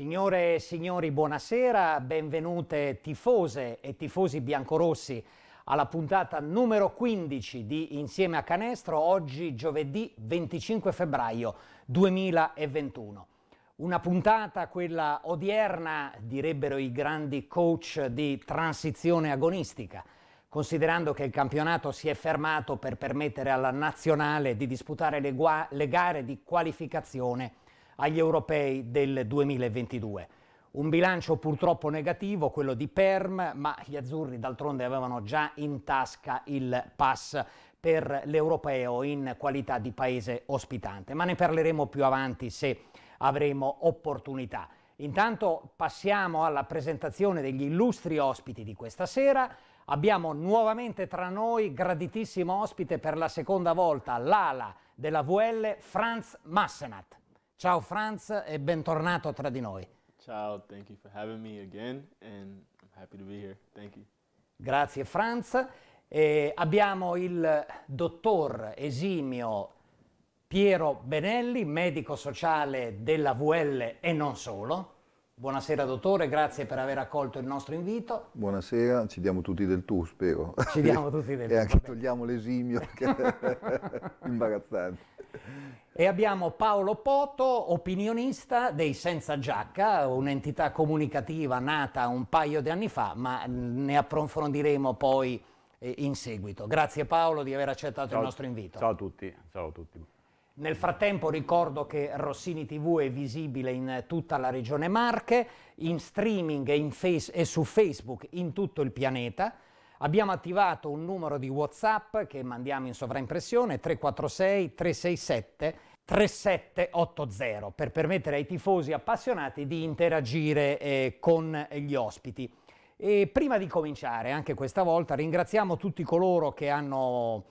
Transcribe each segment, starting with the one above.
Signore e signori, buonasera, benvenute tifose e tifosi biancorossi alla puntata numero 15 di Insieme a Canestro, oggi giovedì 25 febbraio 2021. Una puntata, quella odierna, direbbero i grandi coach di transizione agonistica, considerando che il campionato si è fermato per permettere alla nazionale di disputare le, le gare di qualificazione agli europei del 2022. Un bilancio purtroppo negativo, quello di Perm, ma gli azzurri d'altronde avevano già in tasca il pass per l'europeo in qualità di paese ospitante, ma ne parleremo più avanti se avremo opportunità. Intanto passiamo alla presentazione degli illustri ospiti di questa sera. Abbiamo nuovamente tra noi graditissimo ospite per la seconda volta l'ala della VL Franz Massenat. Ciao Franz e bentornato tra di noi. Ciao, thank you for having me again and I'm happy to be here. Thank you. Grazie Franz. E abbiamo il dottor esimio Piero Benelli, medico sociale della VL e non solo. Buonasera dottore, grazie per aver accolto il nostro invito. Buonasera, ci diamo tutti del tu, spero. Ci diamo tutti del tu. e anche togliamo l'esimio, che è imbarazzante. E abbiamo Paolo Poto, opinionista dei Senza Giacca, un'entità comunicativa nata un paio di anni fa, ma ne approfondiremo poi eh, in seguito. Grazie Paolo di aver accettato ciao, il nostro invito. Ciao a tutti, ciao a tutti. Nel frattempo ricordo che Rossini TV è visibile in tutta la regione Marche, in streaming e, in face, e su Facebook in tutto il pianeta. Abbiamo attivato un numero di WhatsApp che mandiamo in sovraimpressione 346 367 3780 per permettere ai tifosi appassionati di interagire eh, con gli ospiti. E prima di cominciare, anche questa volta, ringraziamo tutti coloro che hanno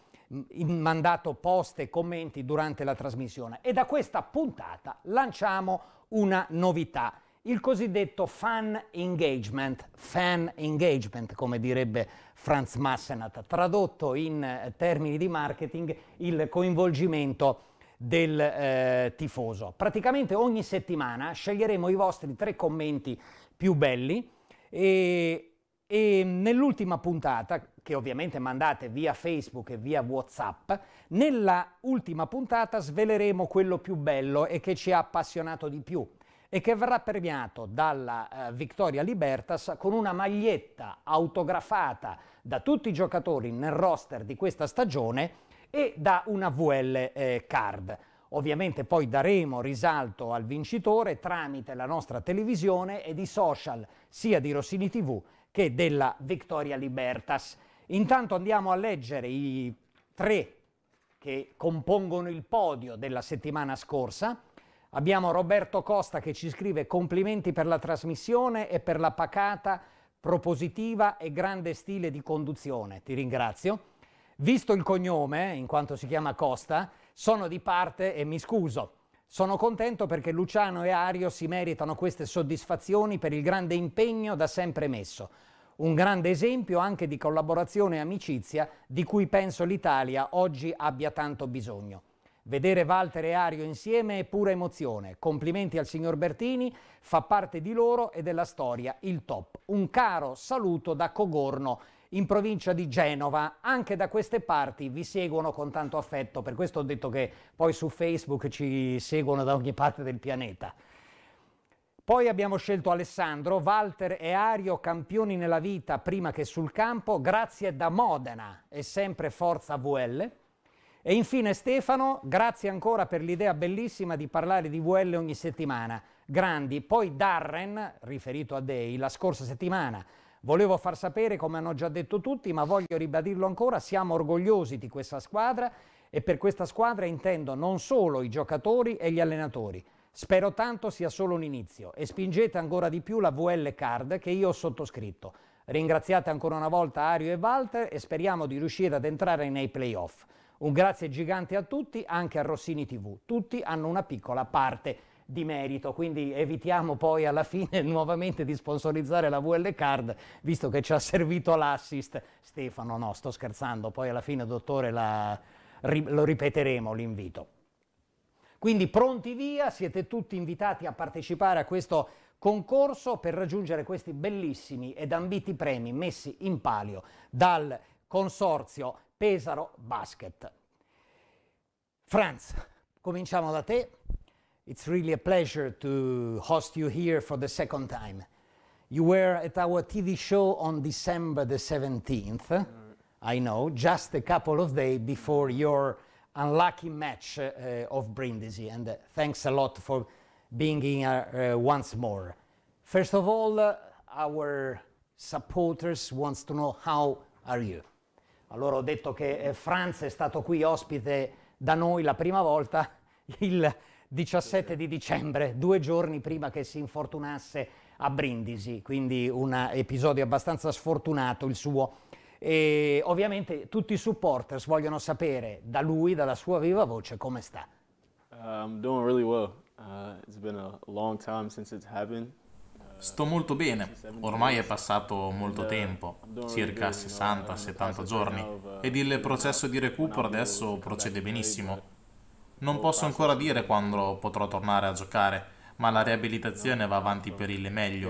mandato post e commenti durante la trasmissione. E da questa puntata lanciamo una novità, il cosiddetto fan engagement, fan engagement come direbbe Franz Massenat, tradotto in eh, termini di marketing il coinvolgimento del eh, tifoso. Praticamente ogni settimana sceglieremo i vostri tre commenti più belli e, e nell'ultima puntata che ovviamente mandate via Facebook e via WhatsApp, nella ultima puntata sveleremo quello più bello e che ci ha appassionato di più e che verrà premiato dalla eh, Victoria Libertas con una maglietta autografata da tutti i giocatori nel roster di questa stagione e da una VL eh, card. Ovviamente poi daremo risalto al vincitore tramite la nostra televisione ed i social sia di Rossini TV che della Victoria Libertas. Intanto andiamo a leggere i tre che compongono il podio della settimana scorsa. Abbiamo Roberto Costa che ci scrive complimenti per la trasmissione e per la pacata, propositiva e grande stile di conduzione. Ti ringrazio. Visto il cognome, in quanto si chiama Costa, sono di parte e mi scuso. Sono contento perché Luciano e Ario si meritano queste soddisfazioni per il grande impegno da sempre messo un grande esempio anche di collaborazione e amicizia di cui penso l'Italia oggi abbia tanto bisogno. Vedere Walter e Ario insieme è pura emozione. Complimenti al signor Bertini, fa parte di loro e della storia il top. Un caro saluto da Cogorno, in provincia di Genova. Anche da queste parti vi seguono con tanto affetto, per questo ho detto che poi su Facebook ci seguono da ogni parte del pianeta. Poi abbiamo scelto Alessandro, Walter e Ario, campioni nella vita prima che sul campo, grazie da Modena e sempre Forza VL. E infine Stefano, grazie ancora per l'idea bellissima di parlare di VL ogni settimana. Grandi. Poi Darren, riferito a Dei, la scorsa settimana. Volevo far sapere, come hanno già detto tutti, ma voglio ribadirlo ancora, siamo orgogliosi di questa squadra e per questa squadra intendo non solo i giocatori e gli allenatori, Spero tanto sia solo un inizio e spingete ancora di più la VL Card che io ho sottoscritto. Ringraziate ancora una volta Ario e Walter e speriamo di riuscire ad entrare nei playoff. Un grazie gigante a tutti, anche a Rossini TV. Tutti hanno una piccola parte di merito, quindi evitiamo poi alla fine nuovamente di sponsorizzare la VL Card, visto che ci ha servito l'assist. Stefano, no, sto scherzando, poi alla fine, dottore, la... lo ripeteremo l'invito. Quindi pronti via, siete tutti invitati a partecipare a questo concorso per raggiungere questi bellissimi ed ambiti premi messi in palio dal consorzio Pesaro Basket. Franz, cominciamo da te. It's really a pleasure to host you here for the second time. You were at our TV show on December the 17th, mm. I know, just a couple of days before your unlucky match uh, of Brindisi, and uh, thanks a lot for being here uh, once more. First of all, uh, our supporters wants to know how are you. Allora ho detto che eh, Franz è stato qui ospite da noi la prima volta il 17 di dicembre, due giorni prima che si infortunasse a Brindisi, quindi un episodio abbastanza sfortunato il suo e ovviamente tutti i supporters vogliono sapere da lui, dalla sua viva voce, come sta. Um, doing really well. Uh, it's been a long time since it's happened. Uh, Sto molto bene, ormai è passato molto tempo, circa 60-70 giorni, uh, ed il processo di recupero adesso procede benissimo. Non posso ancora dire quando potrò tornare a giocare, ma la riabilitazione va avanti per il meglio.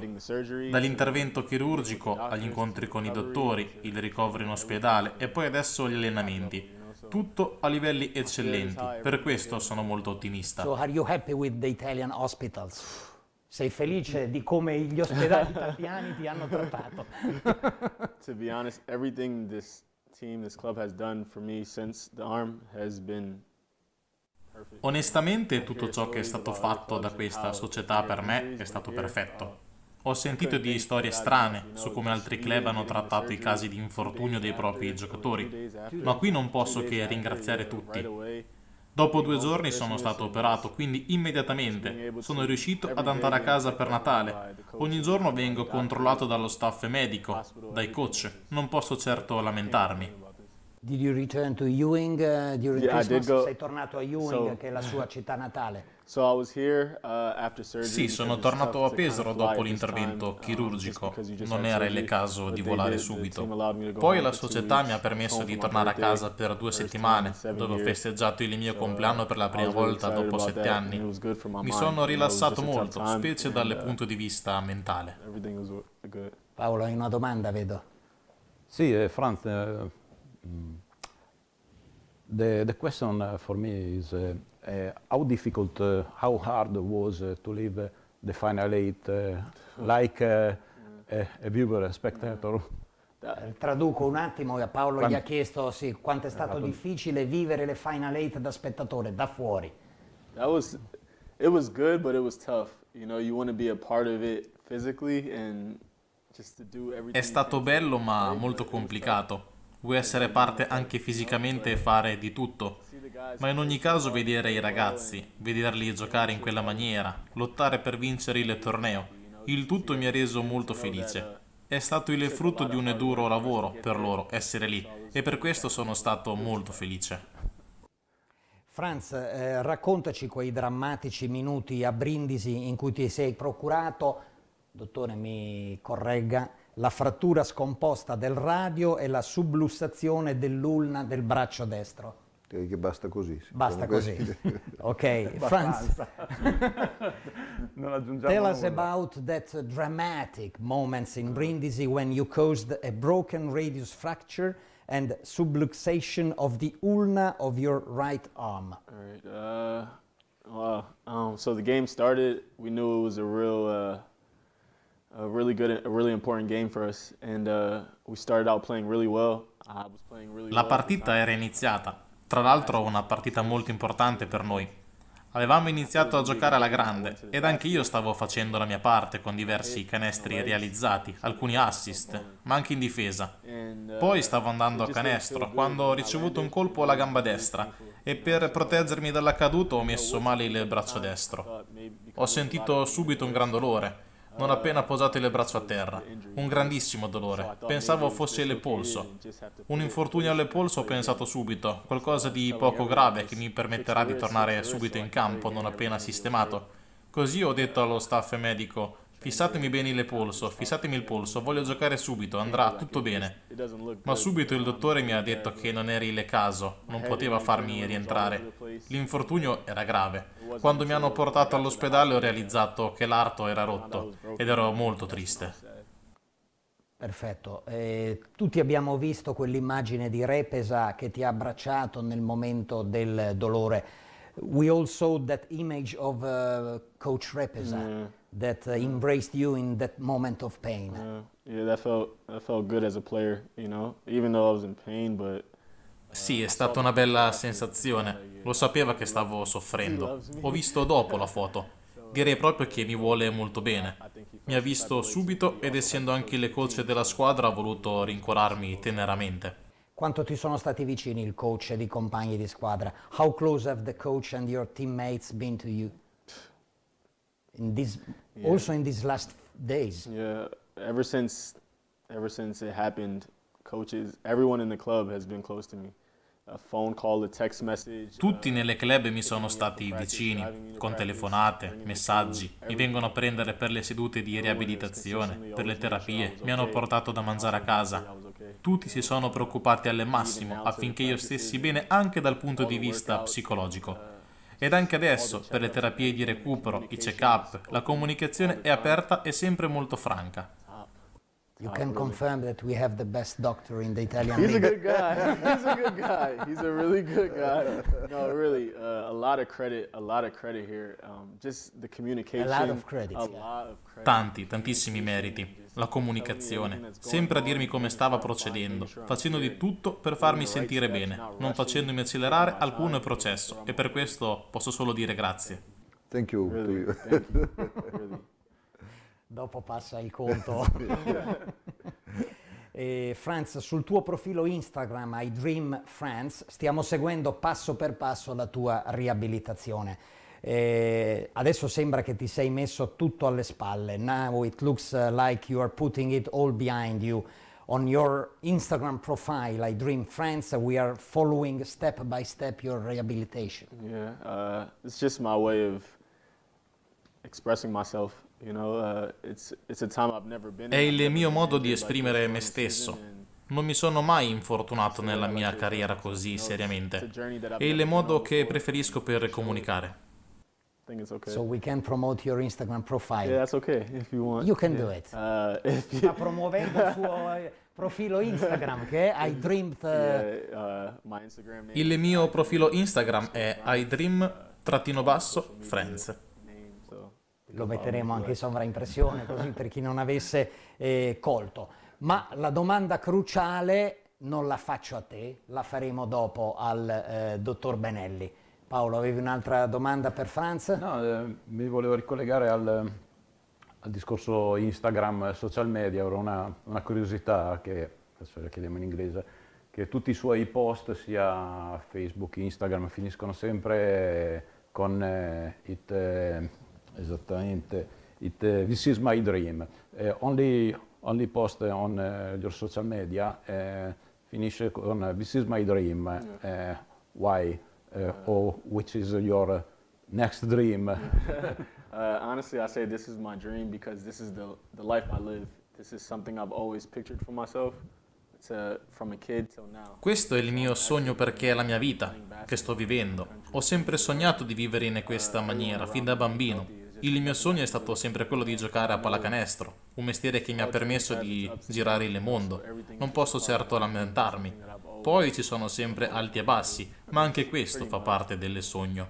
Dall'intervento chirurgico agli incontri con i dottori, il ricovero in ospedale e poi adesso gli allenamenti. Tutto a livelli eccellenti, per questo sono molto ottimista. Sei felice di come gli ospedali italiani ti hanno trattato? to be honest, everything this team, this club has done for me since the arm has been Onestamente tutto ciò che è stato fatto da questa società per me è stato perfetto. Ho sentito di storie strane su come altri club hanno trattato i casi di infortunio dei propri giocatori, ma qui non posso che ringraziare tutti. Dopo due giorni sono stato operato, quindi immediatamente sono riuscito ad andare a casa per Natale. Ogni giorno vengo controllato dallo staff medico, dai coach, non posso certo lamentarmi. Did you return to Ewing uh, during yeah, Christmas? Go, Sei tornato a Ewing, so, che è la sua città natale. So here, uh, sì, sono tornato a Pesaro dopo l'intervento um, chirurgico. Non era il caso di volare subito. Poi la società mi ha permesso di tornare a casa per due settimane, dove ho festeggiato il mio compleanno per la prima volta dopo sette anni. Mi sono rilassato molto, specie dal uh, punto di vista mentale. Paolo, hai una domanda, vedo. Sì, eh, Franz, eh, Mm. The, the question uh, for me is uh, uh, how difficult, how hard was to leave the final eight like a, a viewer, a spectator? Mm. Eh, traduco un attimo, Paolo gli ha chiesto sì, quanto è eh, stato difficile vivere le Final Eight da spettatore, da fuori. That was, it was good, but it was tough. You know, you want to be a part of it physically and just to do everything. È stato bello, ma molto complicato vuoi essere parte anche fisicamente e fare di tutto. Ma in ogni caso vedere i ragazzi, vederli giocare in quella maniera, lottare per vincere il torneo, il tutto mi ha reso molto felice. È stato il frutto di un duro lavoro per loro essere lì e per questo sono stato molto felice. Franz, eh, raccontaci quei drammatici minuti a Brindisi in cui ti sei procurato, dottore mi corregga, la frattura scomposta del radio e la sublussazione dell'ulna del braccio destro. Direi che basta così. Basta così. ok, Franz. non aggiungiamo Tell us about that dramatic moments in Brindisi when you caused a broken radius fracture and subluxation of the ulna of your right arm. All right. Uh, well, um, so the game started. We knew it was a real uh, a really good, a really important game for us, and uh, we started out playing really well. I was playing really La partita well. era iniziata, tra l'altro una partita molto importante per noi. Avevamo iniziato a giocare alla grande ed anche io stavo facendo la mia parte con diversi canestri realizzati, alcuni assist, ma anche in difesa. Poi stavo andando a canestro quando ho ricevuto un colpo alla gamba destra e per proteggermi dall'accaduto ho messo male il braccio destro. Ho sentito subito un gran dolore non appena posate le braccia a terra. Un grandissimo dolore. Pensavo fosse il polso. Un infortunio alle polso ho pensato subito, qualcosa di poco grave che mi permetterà di tornare subito in campo non appena sistemato. Così ho detto allo staff medico, Fissatemi bene il polso, fissatemi il polso, voglio giocare subito, andrà tutto bene. Ma subito il dottore mi ha detto che non eri il caso, non poteva farmi rientrare. L'infortunio era grave. Quando mi hanno portato all'ospedale ho realizzato che l'arto era rotto ed ero molto triste. Perfetto, eh, tutti abbiamo visto quell'immagine di Repesa che ti ha abbracciato nel momento del dolore. We all saw that image of uh, Coach Repesa. Mm that uh, embraced you in that moment of pain. Uh, yeah, that felt that felt good as a player, you know, even though I was in pain, but. Uh, sì, è stata una bella sensazione. Lo sapeva che stavo soffrendo. Ho visto dopo la foto. Direi proprio che mi vuole molto bene. Mi ha visto subito ed essendo anche il coach della squadra ha voluto rincorarmi teneramente. Quanto ti sono stati vicini il coach e i compagni di squadra? How close have the coach and your teammates been to you? in these yeah. also in these last days. Yeah, ever since ever since it happened, coaches, everyone in the club has been close to me. Tutti uh, nelle club mi sono stati vicini, con telefonate, messaggi, mi vengono a prendere per le sedute di riabilitazione, per le terapie, mi hanno portato da mangiare a casa. Tutti si sono preoccupati al massimo affinché io stessi bene anche dal punto di vista psicologico. Uh, ed anche adesso, per le terapie di recupero, i check-up, la comunicazione è aperta e sempre molto franca. You can confirm that we have the best doctor in the Italian He's league. a good guy. He's a good guy. He's a really good guy. No, really, uh, a lot of credit, a lot of credit here. Um, just the communication. A lot of credit. A lot of credit. Tanti, tantissimi meriti la comunicazione, sempre a dirmi come stava procedendo, facendo di tutto per farmi sentire bene, non facendomi accelerare alcun processo e per questo posso solo dire grazie. Thank you. Really, thank you. Dopo passa il conto. Eh, Franz, sul tuo profilo Instagram, I Dream France, stiamo seguendo passo per passo la tua riabilitazione. Eh, adesso sembra che ti sei messo tutto alle spalle. Now it looks uh, like you are putting it all behind you. On your Instagram profile, I Dream France, we are following step by step your rehabilitation. Yeah, uh, it's just my way of expressing myself. You know, uh, it's, it's a time I've never been È il mio modo di esprimere me stesso. Non mi sono mai infortunato nella mia carriera così seriamente. È il modo che preferisco per comunicare think it's okay. So we can promote your Instagram profile. Yeah, that's okay if you want. You can yeah. do it. Uh, if Sta promuovendo il suo eh, profilo Instagram che è I Dreamed. Yeah, uh, my Instagram name il mio profilo Instagram è I Dream uh, trattino basso Friends. Lo metteremo anche in sovraimpressione così per chi non avesse eh, colto. Ma la domanda cruciale non la faccio a te, la faremo dopo al eh, dottor Benelli. Paolo, avevi un'altra domanda per Franz? No, eh, mi volevo ricollegare al, al, discorso Instagram, eh, social media, Ora una, una curiosità che adesso la chiediamo in inglese, che tutti i suoi post, sia Facebook, Instagram, finiscono sempre con eh, it, eh, esattamente, it, eh, this is my dream. Eh, only, only, post on eh, your social media finisce con this is my dream, why? Uh, or which is your uh, next dream? Uh, honestly, I say this is my dream because this is the, the life I live. This is something I've always pictured for myself. Questo è il mio sogno perché è la mia vita che sto vivendo. Ho sempre sognato di vivere in questa maniera, fin da bambino. Il mio sogno è stato sempre quello di giocare a pallacanestro, un mestiere che mi ha permesso di girare il mondo. Non posso certo lamentarmi poi ci sono sempre alti e bassi, ma anche questo fa parte del sogno.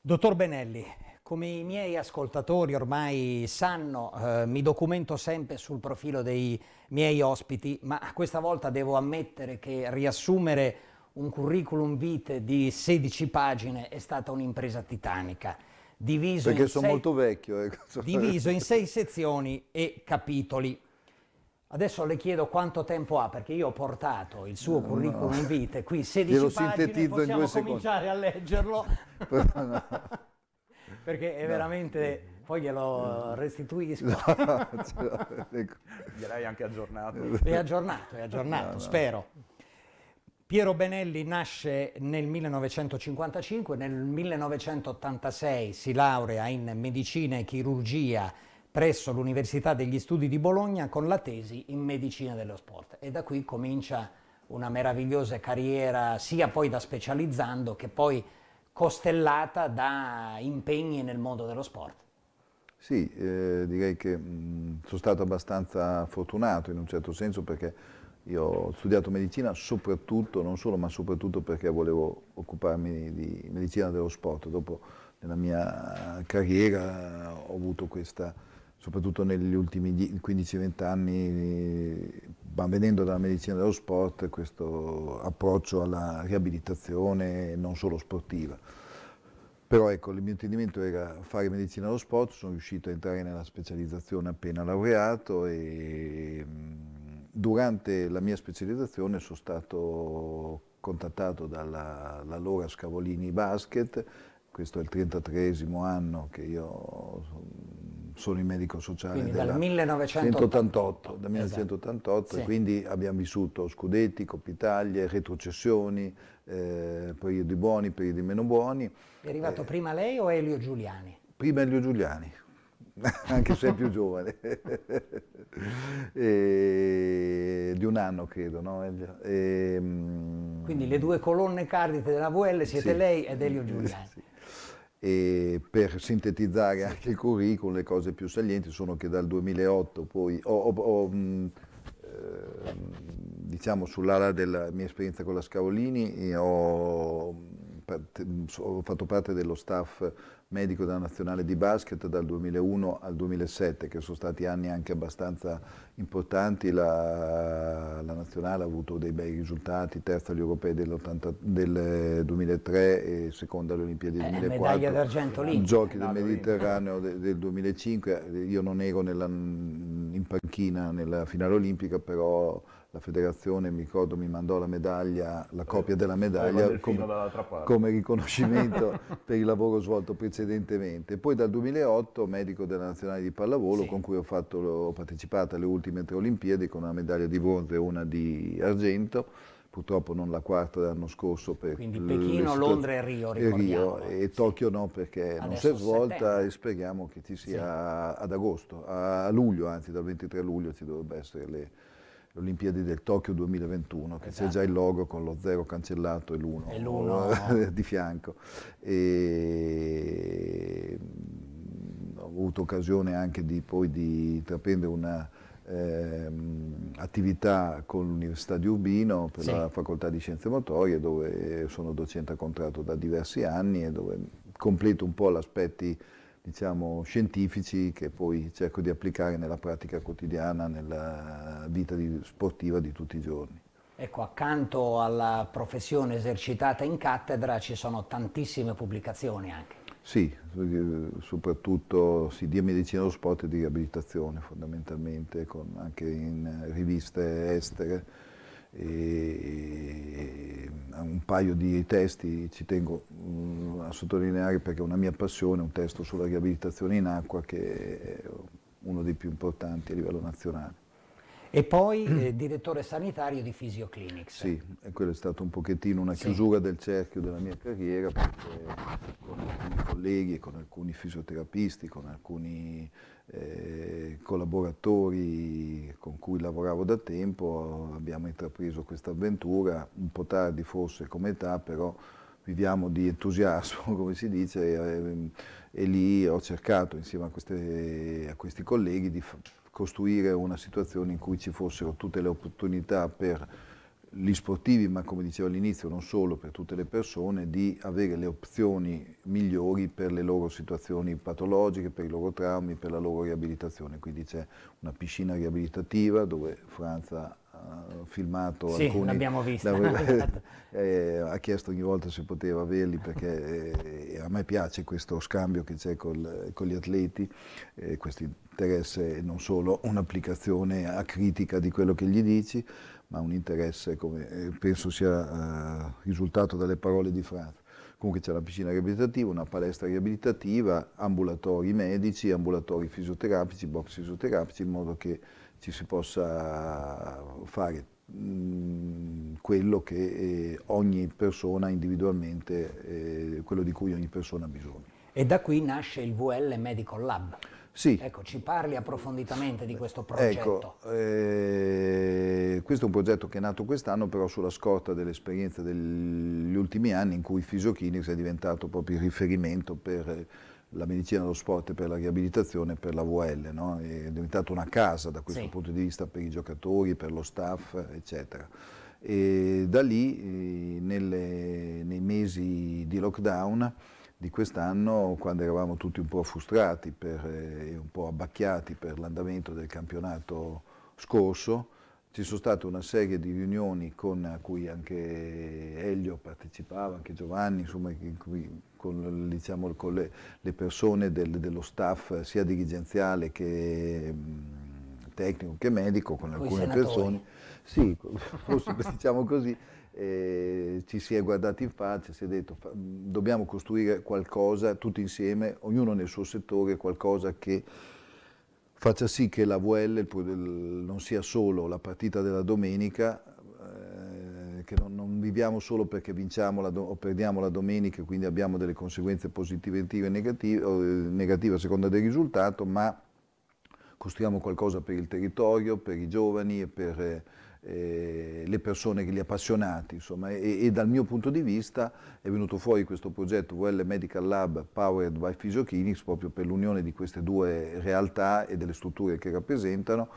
Dottor Benelli, come i miei ascoltatori ormai sanno, eh, mi documento sempre sul profilo dei miei ospiti, ma questa volta devo ammettere che riassumere un curriculum vitae di 16 pagine è stata un'impresa titanica. Diviso Perché sono sei... molto vecchio. Eh. Diviso in sei sezioni e capitoli. Adesso le chiedo quanto tempo ha, perché io ho portato il suo no, curriculum no. vitae qui, 16 Glielo pagine, possiamo cominciare a leggerlo. no. perché è veramente... Poi glielo restituisco. Cioè, ecco. Gliel'hai anche aggiornato. È aggiornato, è aggiornato, spero. Piero Benelli nasce nel 1955, nel 1986 si laurea in medicina e chirurgia presso l'Università degli Studi di Bologna con la tesi in medicina dello sport e da qui comincia una meravigliosa carriera sia poi da specializzando che poi costellata da impegni nel mondo dello sport. Sì, eh, direi che mh, mm, sono stato abbastanza fortunato in un certo senso perché io ho studiato medicina soprattutto, non solo, ma soprattutto perché volevo occuparmi di medicina dello sport. Dopo nella mia carriera ho avuto questa soprattutto negli ultimi 15-20 anni, venendo dalla medicina dello sport, questo approccio alla riabilitazione non solo sportiva. Però ecco, il mio intendimento era fare medicina dello sport, sono riuscito a entrare nella specializzazione appena laureato e durante la mia specializzazione sono stato contattato dall'allora Scavolini Basket, questo è il 33 anno che io sono il medico sociale quindi dal 1988, 1988 esatto. sì. quindi abbiamo vissuto scudetti, Coppa Italia, retrocessioni, eh, periodi buoni, periodi meno buoni. È arrivato eh, prima lei o Elio Giuliani? Prima Elio Giuliani, anche se è più giovane, e, di un anno credo. No? E, ehm, Quindi le due colonne cardite della VL siete sì. lei ed Elio Giuliani. e per sintetizzare anche il curriculum le cose più salienti sono che dal 2008 poi ho, ho, ho diciamo sull'ala della mia esperienza con la Scavolini ho, ho fatto parte dello staff medico della nazionale di basket dal 2001 al 2007, che sono stati anni anche abbastanza importanti, la, la nazionale ha avuto dei bei risultati, terza agli europei del 2003 e seconda alle Olimpiadi del eh, 2004, medaglia d'argento lì. Giochi eh, del Mediterraneo del, del 2005, io non ero nella, in panchina nella finale olimpica, però la federazione, mi ricordo, mi mandò la medaglia, la eh, copia della eh, medaglia eh, come, come, riconoscimento per il lavoro svolto precedentemente. Poi dal 2008 medico della Nazionale di Pallavolo sì. con cui ho, fatto, ho, partecipato alle ultime tre Olimpiadi con una medaglia di bronzo e una di argento, purtroppo non la quarta dell'anno scorso. Per Quindi Pechino, Londra e Rio, ricordiamo. E, Rio, e Tokyo sì. no perché Adesso non si è svolta e speriamo che ci sia sì. ad agosto, a luglio anzi dal 23 luglio ci dovrebbero essere le le Olimpiadi del Tokyo 2021, che esatto. c'è già il logo con lo zero cancellato e l'uno. di fianco. E mm, ho avuto occasione anche di, poi di intraprendere una ehm, attività con l'Università di Urbino per sì. la Facoltà di Scienze Motorie, dove sono docente a contratto da diversi anni e dove completo un po' gli aspetti diciamo, scientifici che poi cerco di applicare nella pratica quotidiana, nella vita di, sportiva di tutti i giorni. Ecco, accanto alla professione esercitata in cattedra ci sono tantissime pubblicazioni anche. Sì, soprattutto sì, di medicina dello sport e di riabilitazione fondamentalmente, con, anche in riviste estere. E, e, un paio di testi, ci tengo, mm, a sottolineare perché è una mia passione, un testo sulla riabilitazione in acqua che è uno dei più importanti a livello nazionale. E poi eh, direttore sanitario di Physioclinics. Sì, e quello è stato un pochettino una chiusura sì. del cerchio della mia carriera perché con alcuni colleghi, con alcuni fisioterapisti, con alcuni eh, collaboratori con cui lavoravo da tempo abbiamo intrapreso questa avventura, un po' tardi forse come età, però viviamo di entusiasmo, come si dice, e, eh, e lì ho cercato insieme a, queste, a questi colleghi di costruire una situazione in cui ci fossero tutte le opportunità per gli sportivi, ma come dicevo all'inizio, non solo per tutte le persone, di avere le opzioni migliori per le loro situazioni patologiche, per i loro traumi, per la loro riabilitazione. Quindi c'è una piscina riabilitativa dove Franza filmato sì, alcuni. l'abbiamo visto. Esatto. Esatto. eh, ha chiesto ogni volta se poteva averli perché eh, a me piace questo scambio che c'è col, con gli atleti, eh, questo interesse non solo un'applicazione a critica di quello che gli dici, ma un interesse come eh, penso sia eh, risultato dalle parole di Franz. Comunque c'è la piscina riabilitativa, una palestra riabilitativa, ambulatori medici, ambulatori fisioterapici, box fisioterapici, in modo che ci si possa fare mh, mm, quello, eh, eh, quello di cui ogni persona ha bisogno. E da qui nasce il VL Medical Lab. Sì. Ecco, ci parli approfonditamente di questo ecco, progetto. Ecco, eh, questo è un progetto che è nato quest'anno, però sulla scorta dell'esperienza degli ultimi anni in cui Fisiochinics è diventato proprio il riferimento per la medicina dello sport per la riabilitazione per la VL, no? è diventata una casa da questo sì. punto di vista per i giocatori, per lo staff, eccetera. E da lì, eh, nelle, nei mesi di lockdown di quest'anno, quando eravamo tutti un po' frustrati eh, e un po' abbacchiati per l'andamento del campionato scorso, ci sono state una serie di riunioni con, a cui anche Elio partecipava, anche Giovanni, insomma, con, diciamo, con le, le, persone del, dello staff sia dirigenziale che tecnico che medico, con alcune persone. Sì, forse diciamo così, eh, ci si è guardati in faccia, si è detto dobbiamo costruire qualcosa tutti insieme, ognuno nel suo settore, qualcosa che faccia sì che la VL non sia solo la partita della domenica, eh, che non, non, viviamo solo perché vinciamo la o perdiamo la domenica, e quindi abbiamo delle conseguenze positive e negative, eh, negative a seconda del risultato, ma costruiamo qualcosa per il territorio, per i giovani e per eh, eh, le persone, gli appassionati, insomma, e, e, dal mio punto di vista è venuto fuori questo progetto VL Medical Lab Powered by Physiochinics proprio per l'unione di queste due realtà e delle strutture che rappresentano,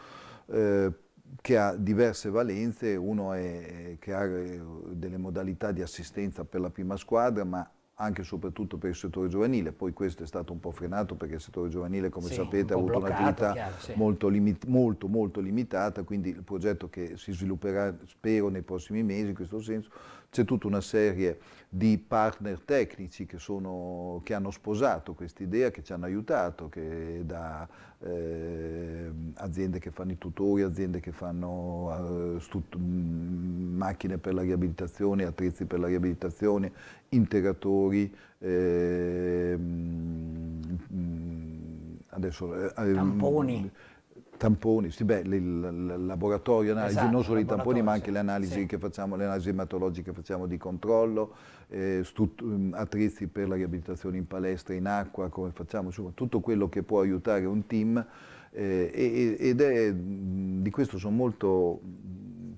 eh, che ha diverse valenze, uno è eh, creare eh, delle modalità di assistenza per la prima squadra, ma anche e soprattutto per il settore giovanile, poi questo è stato un po' frenato perché il settore giovanile come sì, sapete ha avuto un'attività sì. molto, molto, molto limitata, quindi il progetto che si svilupperà spero nei prossimi mesi in questo senso c'è tutta una serie di partner tecnici che, sono, che hanno sposato quest'idea, che ci hanno aiutato, che da eh, aziende che fanno i tutori, aziende che fanno eh, mm, macchine per la riabilitazione, attrezzi per la riabilitazione, integratori, ehm, mm, eh, adesso, tamponi. Mm, tamponi, sì, beh, il, il laboratorio analisi, esatto, non solo i tamponi ma anche le analisi sì. che facciamo, le analisi ematologiche che facciamo di controllo, eh, mm, attrezzi per la riabilitazione in palestra, in acqua, come facciamo, insomma tutto quello che può aiutare un team eh, ed è, mm, di questo sono molto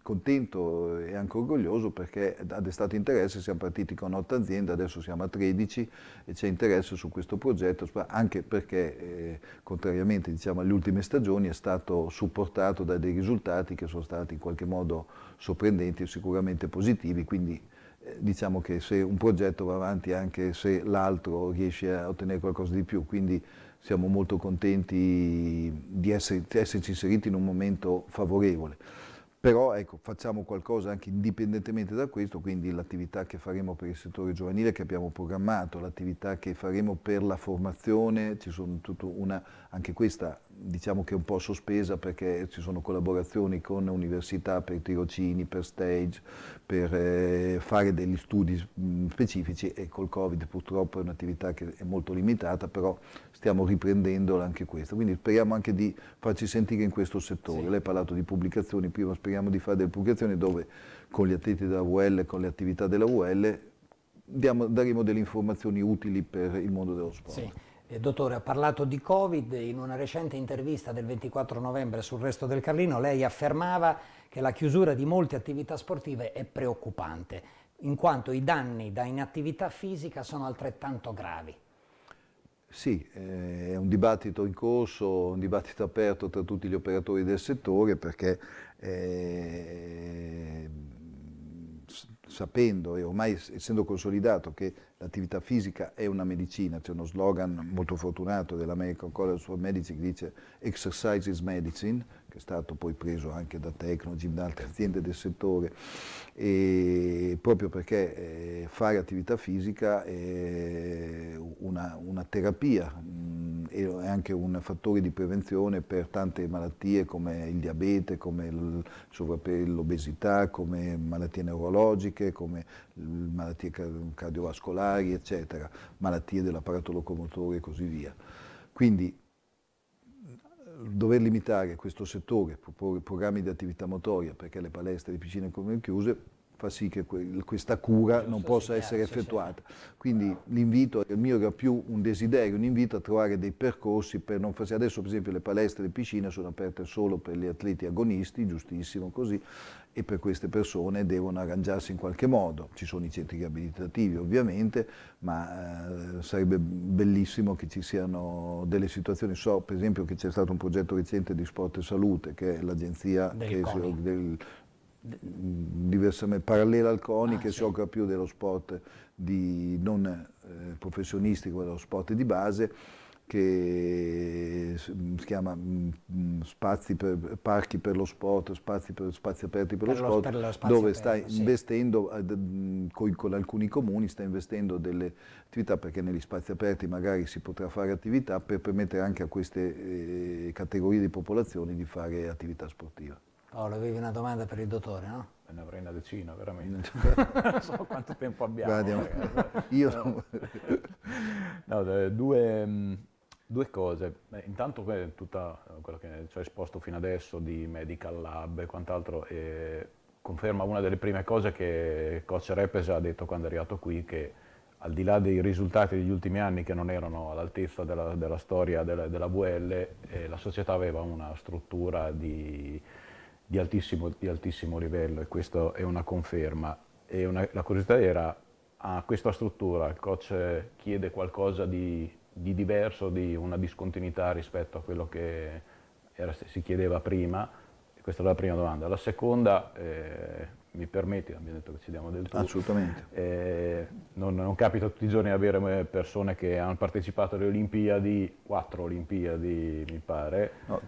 contento e anche orgoglioso perché ha destato interesse, siamo partiti con otto aziende, adesso siamo a 13 e c'è interesse su questo progetto, anche perché eh, contrariamente diciamo, alle ultime stagioni è stato supportato da dei risultati che sono stati in qualche modo sorprendenti e sicuramente positivi, quindi eh, diciamo che se un progetto va avanti anche se l'altro riesce a ottenere qualcosa di più, quindi siamo molto contenti di, essere, di esserci inseriti in un momento favorevole. Però ecco, facciamo qualcosa anche indipendentemente da questo, quindi l'attività che faremo per il settore giovanile che abbiamo programmato, l'attività che faremo per la formazione, ci sono tutta una, anche questa diciamo che è un po' sospesa perché ci sono collaborazioni con università per tirocini, per stage, per eh, fare degli studi mm, specifici e col Covid purtroppo è un'attività che è molto limitata, però stiamo riprendendola anche questa. Quindi speriamo anche di farci sentire in questo settore. Sì. Lei ha parlato di pubblicazioni, prima speriamo di fare delle pubblicazioni dove con gli atleti della UL, con le attività della UL, daremo delle informazioni utili per il mondo dello sport. Sì. Eh, dottore, ha parlato di Covid, in una recente intervista del 24 novembre sul Resto del Carlino lei affermava che la chiusura di molte attività sportive è preoccupante, in quanto i danni da inattività fisica sono altrettanto gravi. Sì, eh, è un dibattito in corso, un dibattito aperto tra tutti gli operatori del settore perché eh, sapendo e ormai essendo consolidato che l'attività fisica è una medicina, c'è uno slogan molto fortunato dell'American College of Medicine che dice exercise is medicine, che è stato poi preso anche da Tecnogym, da altre aziende del settore, e proprio perché eh, fare attività fisica è una, una terapia mh, mm, e anche un fattore di prevenzione per tante malattie come il diabete, come l'obesità, come malattie neurologiche, come malattie cardiovascolari, eccetera, malattie dell'apparato locomotore e così via. Quindi dover limitare questo settore, proporre programmi di attività motoria perché le palestre di le piscine come chiuse fa sì che questa cura non possa essere effettuata. Quindi l'invito, il mio era più un desiderio, un invito a trovare dei percorsi per non farsi. Adesso per esempio le palestre e le piscine sono aperte solo per gli atleti agonisti, giustissimo così, e per queste persone devono arrangiarsi in qualche modo. Ci sono i centri riabilitativi ovviamente, ma eh, sarebbe bellissimo che ci siano delle situazioni. So per esempio che c'è stato un progetto recente di Sport e Salute, che è l'agenzia del, diversamente parallela al CONI ah, che sì. si occupa più dello sport di, non eh, professionistico, dello sport di base che si chiama mm, mm, spazi per, parchi per lo sport, spazi, per, spazi aperti per, per lo, lo sport, per lo dove sta aperto, investendo, sì. ad, mm, con, con, alcuni comuni sta investendo delle attività perché negli spazi aperti magari si potrà fare attività per permettere anche a queste eh, categorie di popolazione di fare attività sportiva. Paolo, oh, avevi una domanda per il dottore, no? Ne avrei una decina, veramente. Mm. non so quanto tempo abbiamo. Guarda, eh. io sono... no, eh, due, mm, due, cose. Intanto tutta eh, quello che ci hai esposto fino adesso di Medical Lab e quant'altro eh, conferma una delle prime cose che Coach Repes ha detto quando è arrivato qui, che al di là dei risultati degli ultimi anni che non erano all'altezza della, della storia della, della VL, eh, la società aveva una struttura di di altissimo, di altissimo livello e questa è una conferma. E una, la curiosità era, a ah, questa struttura il coach chiede qualcosa di, di diverso, di una discontinuità rispetto a quello che era, si chiedeva prima? Questa era la prima domanda. La seconda, eh, mi permetti, abbiamo detto che ci diamo del tu. Assolutamente. Eh, non, non, capita tutti i giorni avere eh, persone che hanno partecipato alle Olimpiadi, quattro Olimpiadi mi pare. No,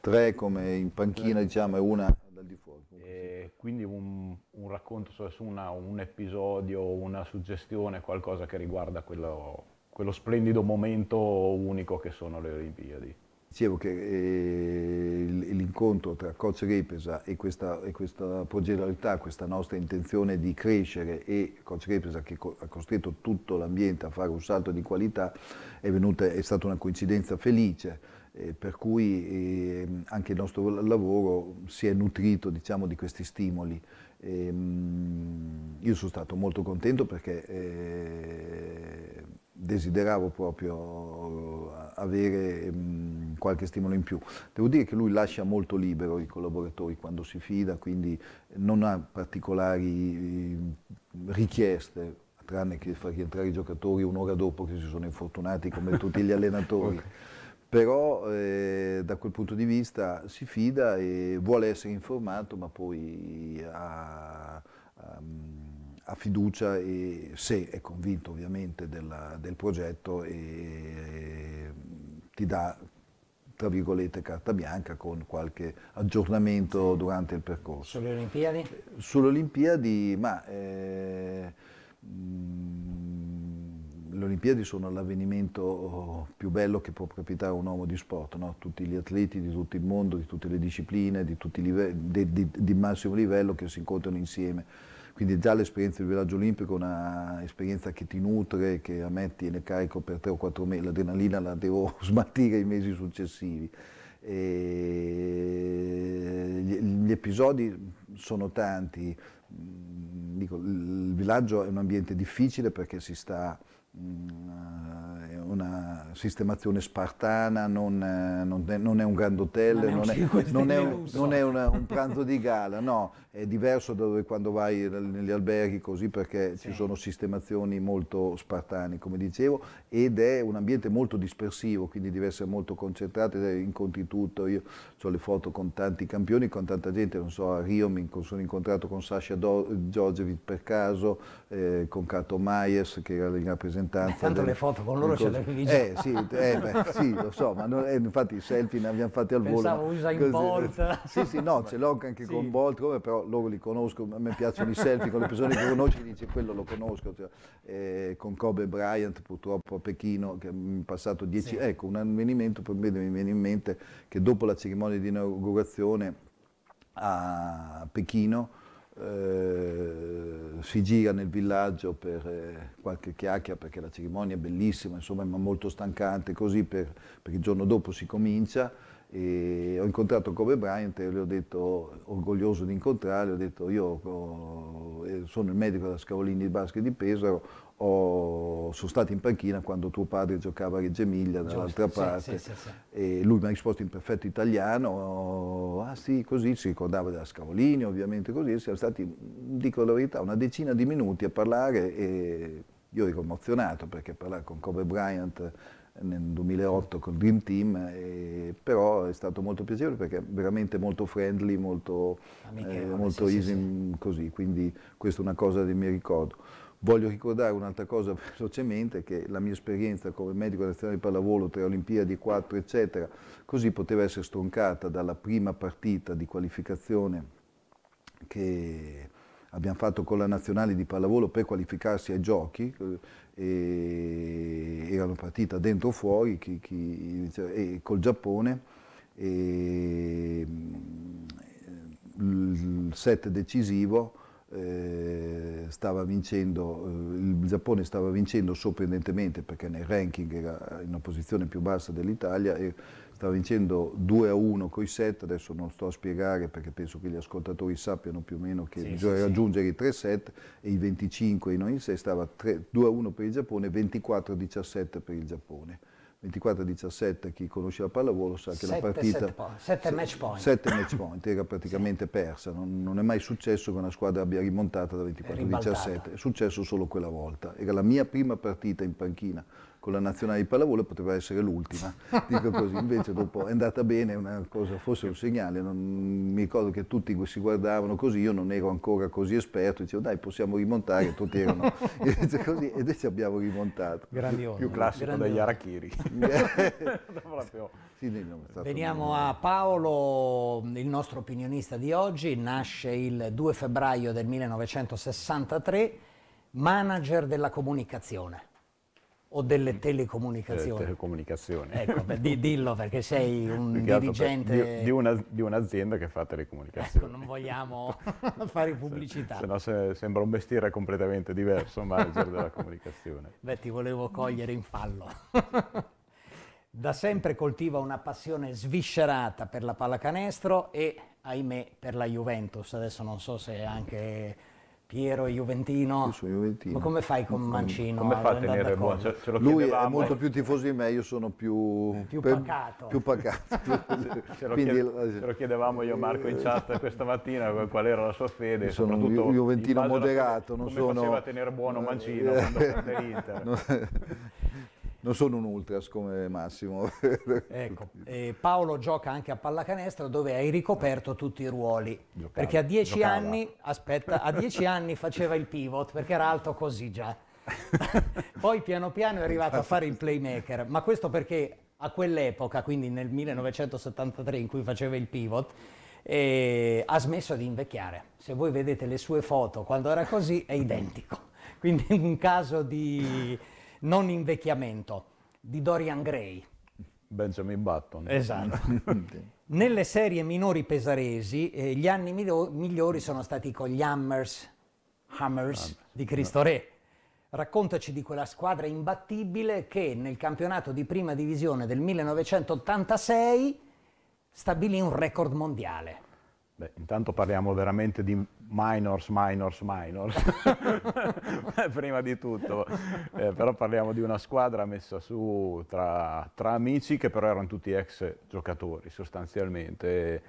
tre come in panchina eh. diciamo e una dal di fuori. Eh, quindi un, un racconto su una, un episodio, una suggestione, qualcosa che riguarda quello, quello splendido momento unico che sono le Olimpiadi. Dicevo che eh, l'incontro tra Coach Repesa e questa, e questa progettualità, questa nostra intenzione di crescere e Coach Repesa che co ha costretto tutto l'ambiente a fare un salto di qualità è, venuta, è stata una coincidenza felice. Eh, per cui eh, anche il nostro lavoro si è nutrito diciamo, di questi stimoli. E, ehm, io sono stato molto contento perché eh, desideravo proprio eh, avere mh, mm, qualche stimolo in più. Devo dire che lui lascia molto libero i collaboratori quando si fida, quindi non ha particolari mm, richieste, tranne che far rientrare i giocatori un'ora dopo che si sono infortunati come tutti gli allenatori. okay però eh, da quel punto di vista si fida e vuole essere informato, ma poi ha, ehm, ha, fiducia e se è convinto ovviamente della, del progetto e, e ehm, ti dà tra virgolette carta bianca con qualche aggiornamento durante il percorso. Sulle Olimpiadi? Sulle Olimpiadi, ma eh, mh, le Olimpiadi sono l'avvenimento oh, più bello che può capitare a un uomo di sport, no? tutti gli atleti di tutto il mondo, di tutte le discipline, di, livelli, di, di, di massimo livello che si incontrano insieme. Quindi già l'esperienza del villaggio olimpico è un'esperienza che ti nutre, che a me tiene carico per tre o quattro mesi, l'adrenalina la devo smaltire i mesi successivi. E gli episodi sono tanti, Dico, il villaggio è un ambiente difficile perché si sta Mm, eh, una sistemazione spartana, non, eh, non, non, è un grand hotel, non è, un, non è, non è una, un pranzo di gala, no, è diverso da quando vai negli alberghi così perché sì. ci sono sistemazioni molto spartane, come dicevo, ed è un ambiente molto dispersivo, quindi deve essere molto concentrato, incontri tutto, io ho le foto con tanti campioni, con tanta gente, non so, a Rio mi sono incontrato con Sasha Djordjevic per caso, eh, con Cato Maies che era il rappresentante rappresentanza. Eh, tanto del, le foto con loro ce le avevi già. Eh, sì, eh, beh, sì, lo so, ma non, eh, infatti i selfie ne abbiamo fatti al volo. Pensavo usa in Bolt. Sì, sì, no, ce l'ho anche sì. con Bolt, come, però loro li conosco, a me piacciono i selfie con le persone che conosci, dice eh, quello lo conosco. Cioè, eh, con Kobe Bryant purtroppo a Pechino, che è passato dieci... Sì. Ecco, un avvenimento, per me mi viene in mente che dopo la cerimonia di inaugurazione a Pechino, eh, si gira nel villaggio per eh, qualche chiacchiera perché la cerimonia è bellissima, insomma, ma molto stancante così per, perché il giorno dopo si comincia e ho incontrato Kobe Bryant e gli ho detto, orgoglioso di incontrare, ho detto io oh, eh, sono il medico della Scavolini di basket di Pesaro, ho, sono stato in panchina quando tuo padre giocava a Reggio Emilia dall'altra parte sì, sì, sì, e lui mi ha risposto in perfetto italiano, oh, ah sì così, si ricordava della Scavolini ovviamente così, siamo stati, dico la verità, una decina di minuti a parlare e io ero emozionato perché parlare con Kobe Bryant nel 2008 col Dream Team, e, eh, però è stato molto piacevole perché è veramente molto friendly, molto, eh, molto sì, easy, sì. così, quindi questa è una cosa che mi ricordo. Voglio ricordare un'altra cosa velocemente, che la mia esperienza come medico nazionale di pallavolo, tre Olimpiadi, quattro, eccetera, così poteva essere stroncata dalla prima partita di qualificazione che abbiamo fatto con la nazionale di pallavolo per qualificarsi ai giochi, eh, e era una partita dentro o fuori chi, chi, e col Giappone e mm, il set decisivo eh, stava vincendo, eh, il Giappone stava vincendo sorprendentemente perché nel ranking era in una posizione più bassa dell'Italia stava vincendo 2 a 1 coi set, adesso non sto a spiegare perché penso che gli ascoltatori sappiano più o meno che sì, bisogna sì, raggiungere sì. i 3 set e i 25 in ogni 6 stava 3, 2 a 1 per il Giappone, 24 a 17 per il Giappone. 24-17, a chi conosce la pallavolo sa che sette, la partita... 7 match point. 7 match point, era praticamente sì. persa, non, non, è mai successo che una squadra abbia rimontata da 24-17, a è successo solo quella volta, era la mia prima partita in panchina con la nazionale di pallavolo poteva essere l'ultima, dico così, invece dopo è andata bene, una cosa, forse un segnale, non, mi ricordo che tutti si guardavano così, io non ero ancora così esperto, dicevo dai possiamo rimontare, tutti erano invece così, e invece abbiamo rimontato. Grandioso. Più classico Grandioso. degli Arachiri. sì, no, Veniamo un... a Paolo, il nostro opinionista di oggi, nasce il 2 febbraio del 1963, manager della comunicazione o delle mm. telecomunicazioni? Delle telecomunicazioni. Ecco, beh, di, dillo perché sei un perché dirigente... Per, di, di, una, di, un'azienda che fa telecomunicazioni. Ecco, non vogliamo fare pubblicità. Se, no se, sembra un mestiere completamente diverso, manager della comunicazione. Beh, ti volevo cogliere in fallo. da sempre coltiva una passione sviscerata per la pallacanestro e, ahimè, per la Juventus. Adesso non so se anche Piero Juventino. Io sono Juventino. Ma come fai con Mancino? Come fa a tenere buono? Ce, ce Lui è molto più tifoso di me, io sono più... Eh, più per, pacato. Più pacato. ce, lo Quindi, chied, ce, lo chiedevamo io Marco in chat questa mattina, qual era la sua fede. Io sono un Juventino moderato, non come sono... Come faceva a tenere buono Mancino eh, quando perde l'Inter. Non sono un ultras come Massimo. ecco, eh, Paolo gioca anche a pallacanestro dove hai ricoperto tutti i ruoli. Giocava, perché a dieci, anni, aspetta, a dieci anni, faceva il pivot perché era alto così già. Poi piano piano è arrivato a fare il playmaker, ma questo perché a quell'epoca, quindi nel 1973 in cui faceva il pivot, eh, ha smesso di invecchiare. Se voi vedete le sue foto quando era così è identico. Quindi un caso di non invecchiamento, di Dorian Gray. Benjamin Button. Esatto. Nelle serie minori pesaresi eh, gli anni migliori sono stati con gli Hammers, Hammers ah, di Cristo Re. Raccontaci di quella squadra imbattibile che nel campionato di prima divisione del 1986 stabilì un record mondiale. Beh, intanto parliamo veramente di minors, minors, minors, prima di tutto, eh, però parliamo di una squadra messa su tra, tra, amici che però erano tutti ex giocatori sostanzialmente,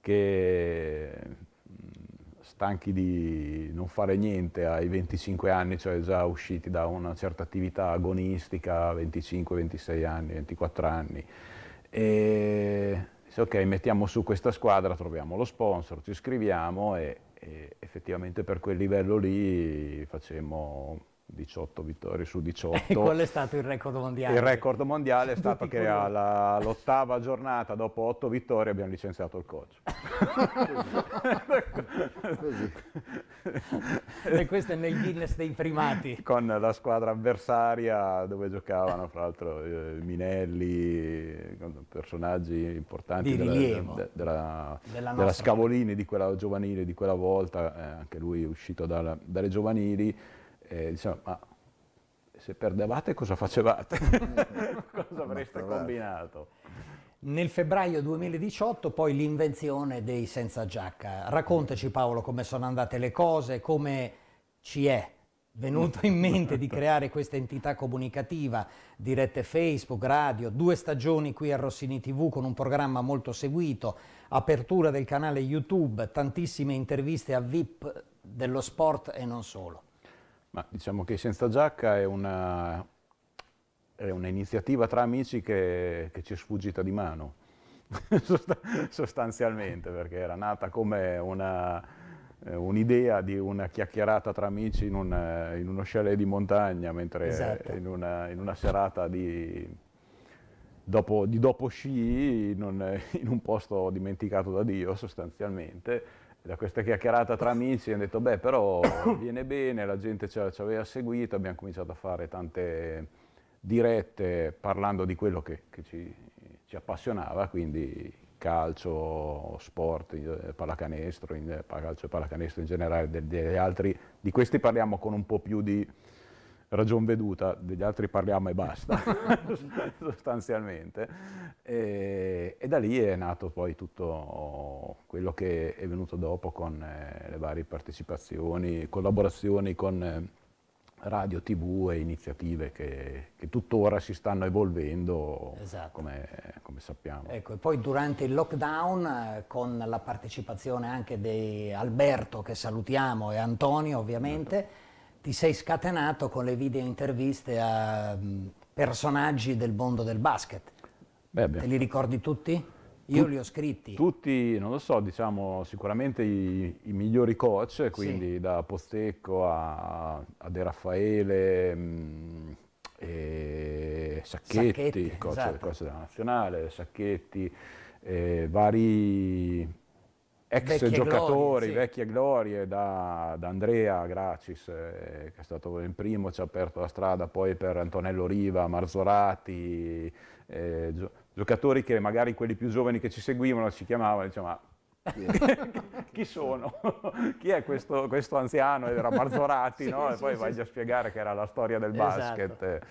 che mm, stanchi di non fare niente ai 25 anni, cioè già usciti da una certa attività agonistica, 25, 26 anni, 24 anni. E Dice, ok, mettiamo su questa squadra, troviamo lo sponsor, ci iscriviamo e, e effettivamente per quel livello lì facemmo 18 vittorie su 18. E quello è stato il record mondiale. Il record mondiale è stato Tutti che all'ottava giornata, dopo 8 vittorie, abbiamo licenziato il coach. Così. e questo è nel Guinness dei primati. Con la squadra avversaria dove giocavano, fra l'altro, eh, Minelli, personaggi importanti Di della, de, della, della, della Scavolini, di quella giovanile di quella volta, eh, anche lui è uscito dalla, dalle giovanili e eh, diciamo, ma se perdevate cosa facevate? cosa avreste combinato? Nel febbraio 2018 poi l'invenzione dei senza giacca. Raccontaci Paolo come sono andate le cose, come ci è venuto in mente di creare questa entità comunicativa, dirette Facebook, radio, due stagioni qui a Rossini TV con un programma molto seguito, apertura del canale YouTube, tantissime interviste a VIP dello sport e non solo. Ma diciamo che Senza Giacca è una, è un'iniziativa tra amici che, che, ci è sfuggita di mano, sostanzialmente, perché era nata come eh, un'idea un di una chiacchierata tra amici in, un, eh, in uno chalet di montagna, mentre esatto. in, una, in una serata di... Dopo, di dopo sci in un, in un, posto dimenticato da Dio sostanzialmente da questa chiacchierata tra amici hanno detto beh però viene bene, la gente ci, aveva seguito, abbiamo cominciato a fare tante dirette parlando di quello che, che ci, ci, appassionava, quindi calcio, sport, eh, pallacanestro, in, eh, calcio e pallacanestro in generale, degli altri, di questi parliamo con un po' più di ragion veduta, degli altri parliamo e basta, sostanzialmente. E, e, da lì è nato poi tutto quello che è venuto dopo con eh, le varie partecipazioni, collaborazioni con eh, radio, tv e iniziative che, che, tuttora si stanno evolvendo esatto. come, come, sappiamo. Ecco, e poi durante il lockdown eh, con la partecipazione anche di Alberto che salutiamo e Antonio ovviamente certo ti sei scatenato con le video interviste a mm, personaggi del mondo del basket. Beh, Te li ricordi tutti? Io li ho scritti. Tutti, non lo so, diciamo sicuramente i, i migliori coach, quindi sì. da Postecco a, a De Raffaele, mh, mm, Sacchetti, Sacchetti coach, esatto. coach, della nazionale, Sacchetti, eh, vari ex vecchie giocatori, glorie, sì. vecchie glorie, da, da Andrea Gracis, eh, che è stato il primo, ci ha aperto la strada poi per Antonello Riva, Marzorati, eh, gio giocatori che magari quelli più giovani che ci seguivano ci chiamavano e dicevano ma chi sono? chi è questo, questo anziano? Era Marzorati, sì, no? E sì, poi sì. vai già a spiegare che era la storia del esatto. basket esatto.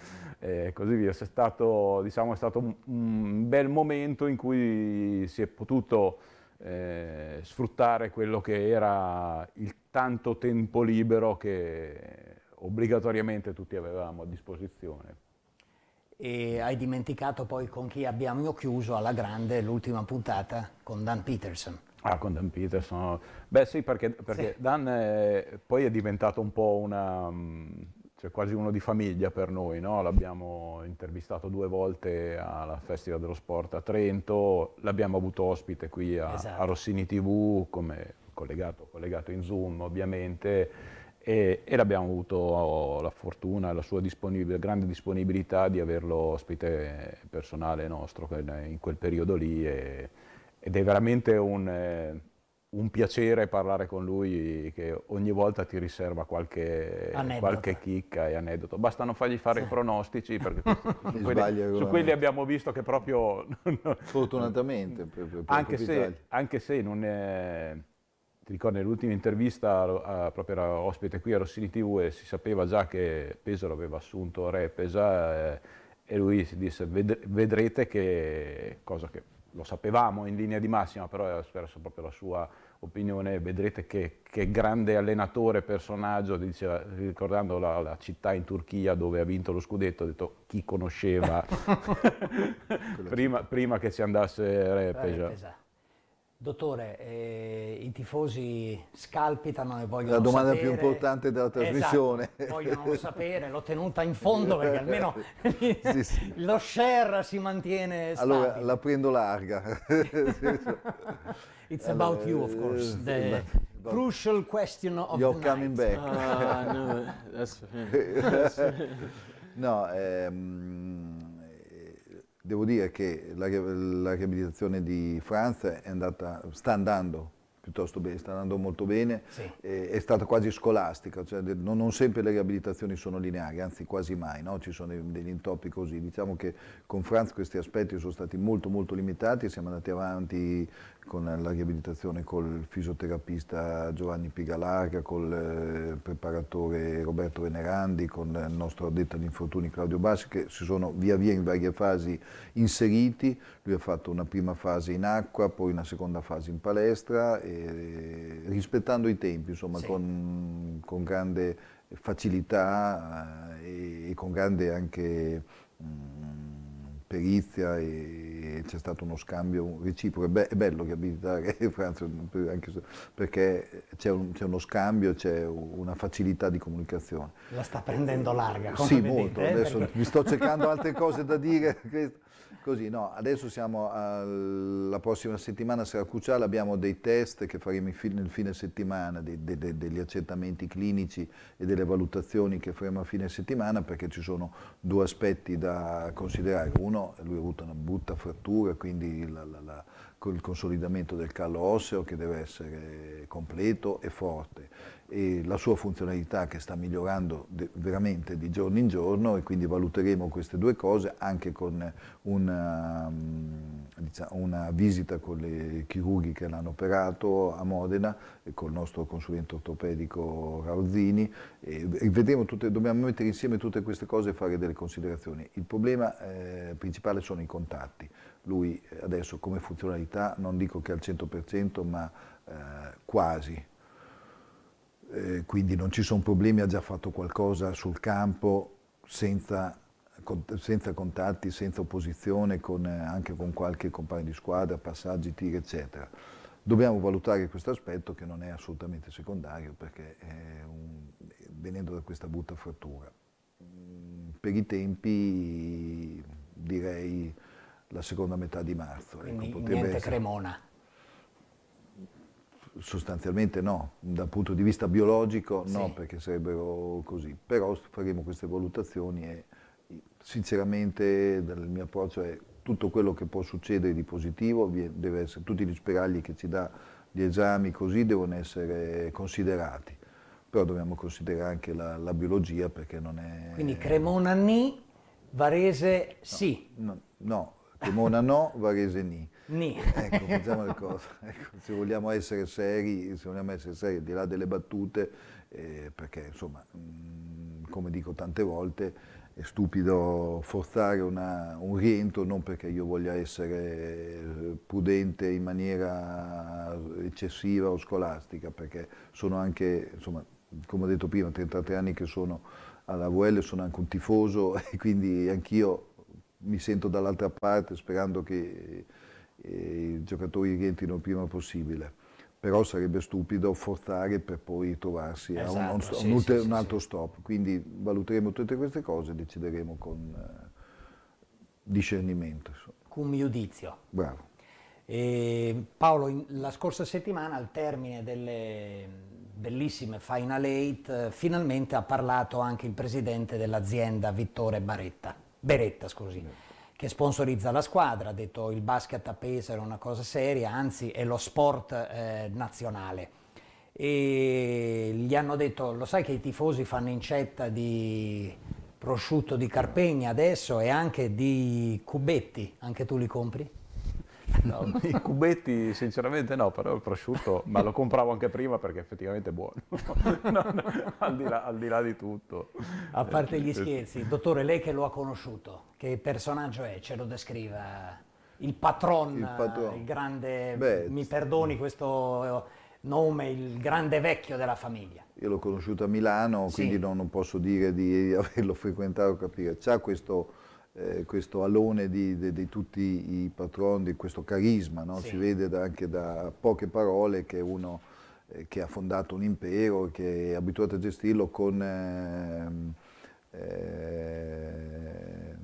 e così via. È stato, diciamo, è stato un, un bel momento in cui si è potuto eh, sfruttare quello che era il tanto tempo libero che obbligatoriamente tutti avevamo a disposizione. E hai dimenticato poi con chi abbiamo chiuso alla grande l'ultima puntata con Dan Peterson. Ah, con Dan Peterson. Beh sì, perché, perché sì. Dan è, eh, poi è diventato un po' una... Mm, cioè quasi uno di famiglia per noi, no? l'abbiamo intervistato due volte alla Festival dello Sport a Trento, l'abbiamo avuto ospite qui a, esatto. a Rossini TV, come collegato, collegato, in Zoom ovviamente, e, e l'abbiamo avuto oh, la fortuna la sua disponibil grande disponibilità di averlo ospite personale nostro in quel periodo lì e, ed è veramente un... Eh, un piacere parlare con lui che ogni volta ti riserva qualche, qualche chicca e aneddoto. Bastano non fargli fare sì. i pronostici perché su, quelli, su quelli, abbiamo visto che proprio... Fortunatamente. Per, per anche, se, anche, se, non è... Ti ricordo nell'ultima intervista a, proprio era ospite qui a Rossini TV e si sapeva già che Pesaro aveva assunto Repesa eh, e lui si disse vedrete che cosa che lo sapevamo in linea di massima, però ho espresso proprio la sua opinione, vedrete che, che grande allenatore, personaggio, diceva, ricordando la, la, città in Turchia dove ha vinto lo scudetto, ha detto chi conosceva prima, prima, che si andasse Repesa. Dottore, eh, i tifosi scalpitano e vogliono sapere... La domanda sapere... più importante della esatto, trasmissione. Esatto, vogliono sapere, l'ho tenuta in fondo perché almeno sì, sì. lo share si mantiene statico. Allora, la prendo larga. It's about you, of course. Eh, the but, crucial question of You're coming back. Uh, no, that's, that's, no ehm, Devo dire che la, la riabilitazione di Franz andata, sta andando piuttosto bene, sta andando molto bene, sì. eh, è stata quasi scolastica, cioè non, non, sempre le riabilitazioni sono lineari, anzi quasi mai, no? ci sono degli intoppi così, diciamo che con Franz questi aspetti sono stati molto molto limitati, siamo andati avanti con la riabilitazione col fisioterapista Giovanni Pigalarca, col eh, preparatore Roberto Venerandi, con il nostro addetto agli infortuni Claudio Bassi, che si sono via via in varie fasi inseriti. Lui ha fatto una prima fase in acqua, poi una seconda fase in palestra, e, eh, rispettando i tempi, insomma, sì. con, con, grande facilità eh, e, con grande anche... Mh, mm, perizia e c'è stato uno scambio reciproco. È, be- è bello che abitare in Francia, perché c'è, un, c'è, uno scambio, c'è una facilità di comunicazione. La sta prendendo larga. Come sì, molto. Dite, eh, Adesso perché... vi sto cercando altre cose da dire. Così, no, adesso siamo alla prossima settimana a Siracuciale, abbiamo dei test che faremo nel fine settimana, de, de, de, degli accertamenti clinici e delle valutazioni che faremo a fine settimana perché ci sono due aspetti da considerare. Uno, lui ha avuto una brutta frattura, quindi la, la, la, il consolidamento del callo osseo che deve essere completo e forte e la sua funzionalità che sta migliorando veramente di giorno in giorno e quindi valuteremo queste due cose anche con una, um, diciamo, una visita con le chirurghi che l'hanno operato a Modena e col nostro consulente ortopedico Raozzini e vedremo tutte, dobbiamo mettere insieme tutte queste cose e fare delle considerazioni. Il problema eh, principale sono i contatti. Lui eh, adesso come funzionalità non dico che al 100% ma eh, quasi eh, quindi non ci sono problemi, ha già fatto qualcosa sul campo senza, con, senza contatti, senza opposizione, con, eh, anche con qualche compagno di squadra, passaggi, tiri, eccetera. Dobbiamo valutare questo aspetto che non è assolutamente secondario perché un, venendo da questa brutta frattura. Mm, per i tempi direi la seconda metà di marzo. Ecco, quindi ecco, niente essere... Cremona. Sostanzialmente no, dal punto di vista biologico no, sì. perché sarebbero così, però faremo queste valutazioni e sinceramente il mio approccio è tutto quello che può succedere di positivo, deve essere, tutti gli speragli che ci dà gli esami così devono essere considerati, però dobbiamo considerare anche la, la biologia perché non è... Quindi Cremona ni, Varese no, sì. no, no Cremona no, Varese ni. Ni. Ecco, pensiamo alle cose. Ecco, se vogliamo essere seri, se vogliamo essere seri, al di là delle battute, eh, perché insomma, mh, mm, come dico tante volte, è stupido forzare una, un rientro non perché io voglia essere prudente in maniera eccessiva o scolastica, perché sono anche, insomma, come ho detto prima, 33 anni che sono alla VL, sono anche un tifoso e quindi anch'io mi sento dall'altra parte sperando che eh, i giocatori rientrino il prima possibile. Però sarebbe stupido forzare per poi trovarsi esatto, a un, un, esatto, sì, un, sì, un altro sì. stop. Quindi valuteremo tutte queste cose e decideremo con eh, discernimento. Con giudizio. Bravo. E Paolo, la scorsa settimana, al termine delle bellissime Final Eight, eh, finalmente ha parlato anche il presidente dell'azienda Vittore Baretta. Beretta, scusi, mm. che sponsorizza la squadra, ha detto il basket a Pesaro è una cosa seria, anzi è lo sport eh, nazionale. E gli hanno detto, lo sai che i tifosi fanno incetta di prosciutto di Carpegna adesso e anche di cubetti, anche tu li compri? No, I cubetti sinceramente no, però il prosciutto, ma lo compravo anche prima perché effettivamente è buono, no, no, al, di là, al, di là, di tutto. A parte eh, gli scherzi, dottore, lei che lo ha conosciuto, che personaggio è? Ce lo descriva? Il patron, il, patron. il grande, Beh, mi perdoni questo nome, il grande vecchio della famiglia. Io l'ho conosciuto a Milano, sì. quindi non, non posso dire di averlo frequentato, capire. C'ha questo eh, questo alone di, di, di, tutti i patroni, di questo carisma, no? sì. si vede da, anche da poche parole che uno eh, che ha fondato un impero, che è abituato a gestirlo con, ehm, eh,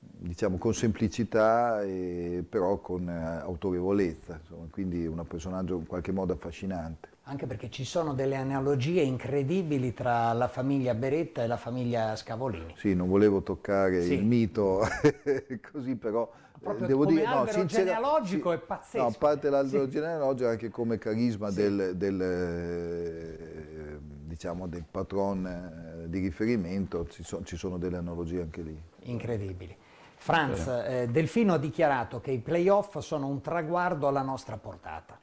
diciamo, con semplicità e però con eh, autorevolezza, insomma, quindi un personaggio in qualche modo affascinante anche perché ci sono delle analogie incredibili tra la famiglia Beretta e la famiglia Scavolini. Sì, non volevo toccare sì. il mito così, però eh, Proprio devo come dire, no, sincero, genealogico sì, è pazzesco. No, a parte l'albero sì. genealogico, anche come carisma sì. del, del, eh, diciamo, del patron eh, di riferimento, ci, so, ci, sono delle analogie anche lì. Incredibili. Franz, eh, Delfino ha dichiarato che i playoff sono un traguardo alla nostra portata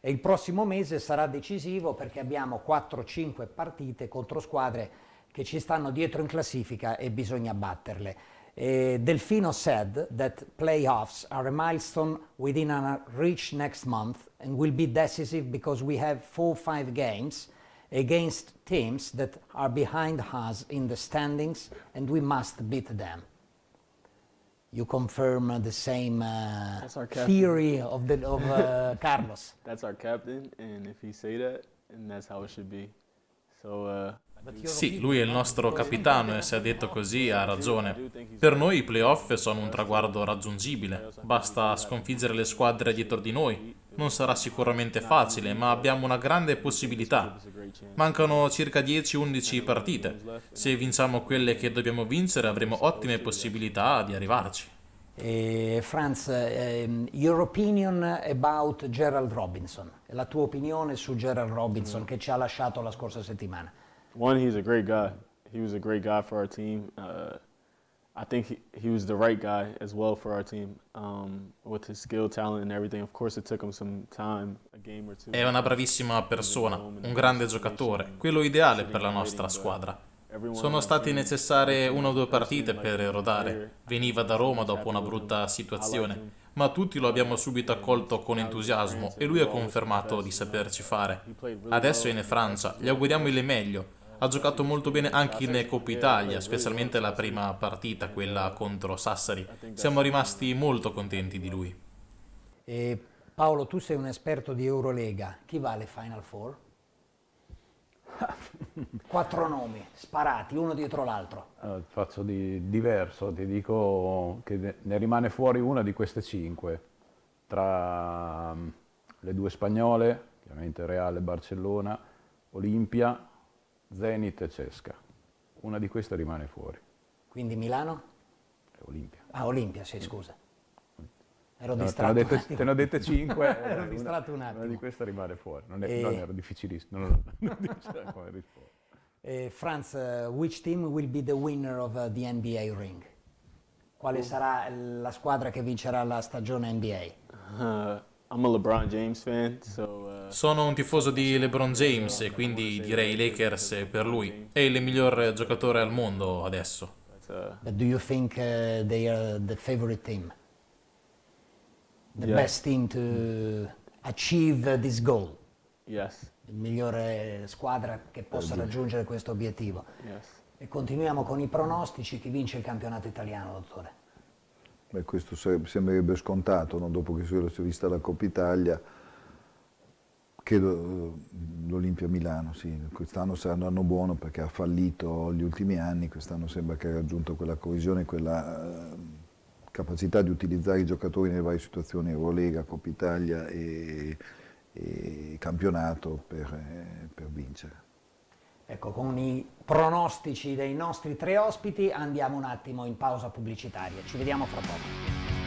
e il prossimo mese sarà decisivo perché abbiamo 4-5 partite contro squadre che ci stanno dietro in classifica e bisogna batterle. E Delfino said that playoffs are a milestone within our reach next month and will be decisive because we have 4-5 games against teams that are behind us in the standings and we must beat them you confirm uh, the same uh, theory of the of uh, Carlos. That's our captain, and if he say that, and that's how it should be. So. Uh, sì, lui è il nostro capitano e se ha detto così ha ragione. Per noi i playoff sono un traguardo raggiungibile, basta sconfiggere le squadre dietro di noi, non sarà sicuramente facile, ma abbiamo una grande possibilità. Mancano circa 10-11 partite. Se vinciamo quelle che dobbiamo vincere avremo ottime possibilità di arrivarci. Franz, ehm, your opinion about Gerald Robinson, la tua opinione su Gerald Robinson che ci ha lasciato la scorsa settimana. One, he's a great guy. He was a great guy for our team. Uh, i think he, he was the right guy as well for our team, um, with his skill, talent and everything. Of course it took him some time, a game or two. È una bravissima persona, un grande giocatore, quello ideale per la nostra squadra. Sono state necessarie una o due partite per rodare. Veniva da Roma dopo una brutta situazione, ma tutti lo abbiamo subito accolto con entusiasmo e lui ha confermato di saperci fare. Adesso è in Francia, gli auguriamo il meglio ha giocato molto bene anche in Coppa Italia, specialmente la prima partita, quella contro Sassari. Siamo rimasti molto contenti di lui. E Paolo, tu sei un esperto di Eurolega. Chi va alle Final Four? Quattro nomi sparati uno dietro l'altro. Uh, faccio di diverso, ti dico che ne rimane fuori una di queste cinque, tra mm, le due spagnole, chiaramente Real e Barcellona, Olimpia, Zenit e Cesca. Una di queste rimane fuori. Quindi Milano? E Olimpia. Ah, Olimpia, sì, scusa. Ero no, distratto. Te ne ho dette, te ne ho dette 5. ero una, distratto un attimo. Una di queste rimane fuori. Non, è, e... non era difficilissimo. Non, non, come rispondere. Franz, uh, which team will be the winner of uh, the NBA ring? Quale oh. sarà la squadra che vincerà la stagione NBA? Eh, Fan, so, uh, Sono un tifoso di LeBron James, e quindi direi Lakers per lui. È il miglior giocatore al mondo adesso. Uh, But do you think uh, they are the favorite team? The yes. best team to achieve this goal? Yes. Il migliore eh, squadra che possa raggiungere questo obiettivo. Yes. E continuiamo con i pronostici. Chi vince il campionato italiano, dottore? Beh, questo sarebbe, sembrerebbe scontato, no? dopo che si è vista la Coppa Italia, credo eh, l'Olimpia Milano, sì, quest'anno sarà un anno buono perché ha fallito gli ultimi anni, quest'anno sembra che ha raggiunto quella coesione, quella eh, capacità di utilizzare i giocatori nelle varie situazioni, Eurolega, Coppa Italia e, e campionato per, eh, per vincere. Ecco, con i pronostici dei nostri tre ospiti, andiamo un attimo in pausa pubblicitaria. Ci vediamo fra poco.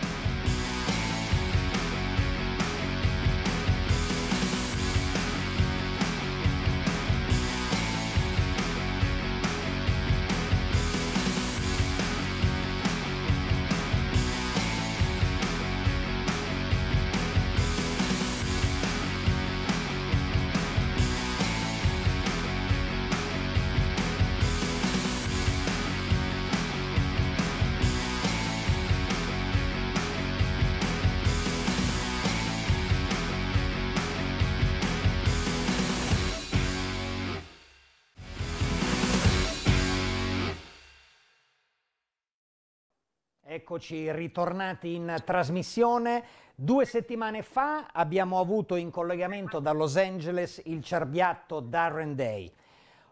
Eccoci ritornati in trasmissione. Due settimane fa abbiamo avuto in collegamento da Los Angeles il cerbiatto Darren Day.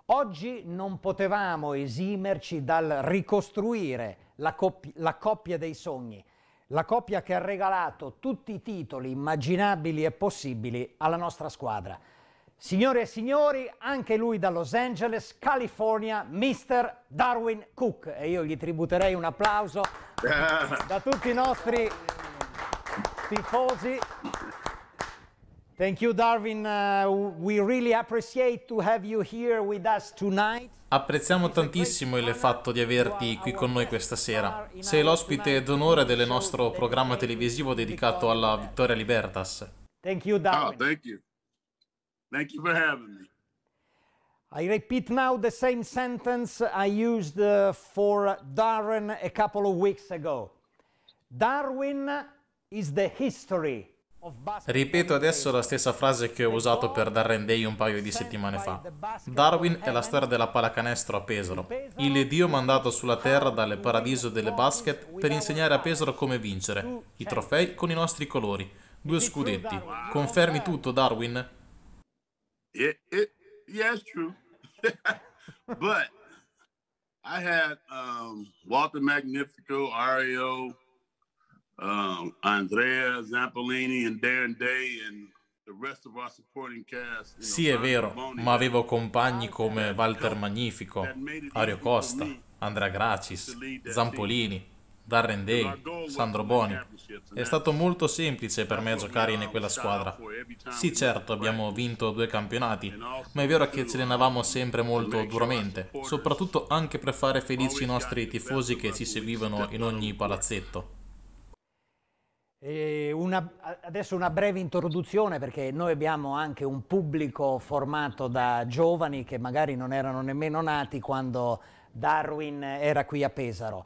Oggi non potevamo esimerci dal ricostruire la, coppi la coppia dei sogni, la coppia che ha regalato tutti i titoli immaginabili e possibili alla nostra squadra. Signore e signori, anche lui da Los Angeles, California, Mr. Darwin Cook. E io gli tributerei un applauso da tutti i nostri tifosi. Thank you, Darwin. Uh, we really appreciate to have you here with us tonight. Apprezziamo tantissimo il fatto di averti qui con noi questa sera. Sei l'ospite d'onore del nostro programma televisivo dedicato alla Vittoria Libertas. Thank you, Darwin. Oh, thank you. Thank you for having me. I repeat now the same sentence I used uh, for Darwin a couple of weeks ago. Darwin is the history Ripeto adesso la stessa frase che ho usato per Darren Day un paio di settimane fa. Darwin è la storia della pallacanestro a Pesaro, il dio mandato sulla terra dal paradiso delle basket per insegnare a Pesaro come vincere, i trofei con i nostri colori, due scudetti. Confermi tutto Darwin? It it yeah, it's true. but I had um, Walter Magnifico, Ario, um, Andrea Zampolini and Darren Day and Sì, è vero, ma avevo compagni come Walter Magnifico, Ario Costa, Andrea Gracis, Zampolini, Darren Day, Sandro Boni. È stato molto semplice per me giocare in quella squadra. Sì, certo, abbiamo vinto due campionati, ma è vero che ce ne andavamo sempre molto duramente, soprattutto anche per fare felici i nostri tifosi che ci seguivano in ogni palazzetto. Una, adesso una breve introduzione perché noi abbiamo anche un pubblico formato da giovani che magari non erano nemmeno nati quando Darwin era qui a Pesaro.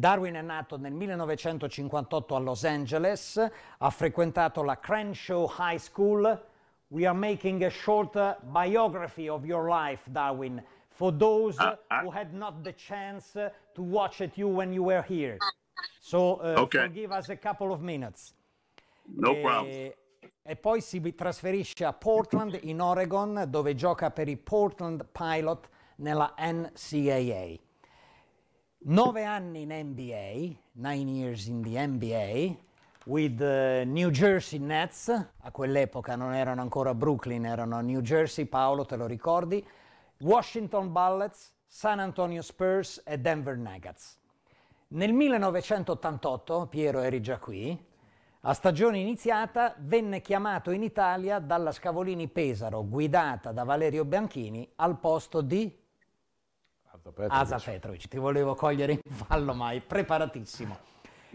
Darwin è nato nel 1958 a Los Angeles, ha frequentato la Crenshaw High School. We are making a short biography of your life, Darwin, for those ah, ah. who had not the chance to watch it you when you were here. So uh, okay. forgive us a couple of minutes. No e, eh, problem. E poi si trasferisce a Portland, in Oregon, dove gioca per i Portland Pilot nella NCAA nove anni in NBA, nine years in the NBA, with uh, New Jersey Nets, a quell'epoca non erano ancora Brooklyn, erano New Jersey, Paolo te lo ricordi, Washington Bullets, San Antonio Spurs e Denver Nuggets. Nel 1988, Piero eri già qui, a stagione iniziata venne chiamato in Italia dalla Scavolini Pesaro, guidata da Valerio Bianchini, al posto di Asa Petrovic. Asa Petrovic, ti volevo cogliere in fallo, ma è preparatissimo.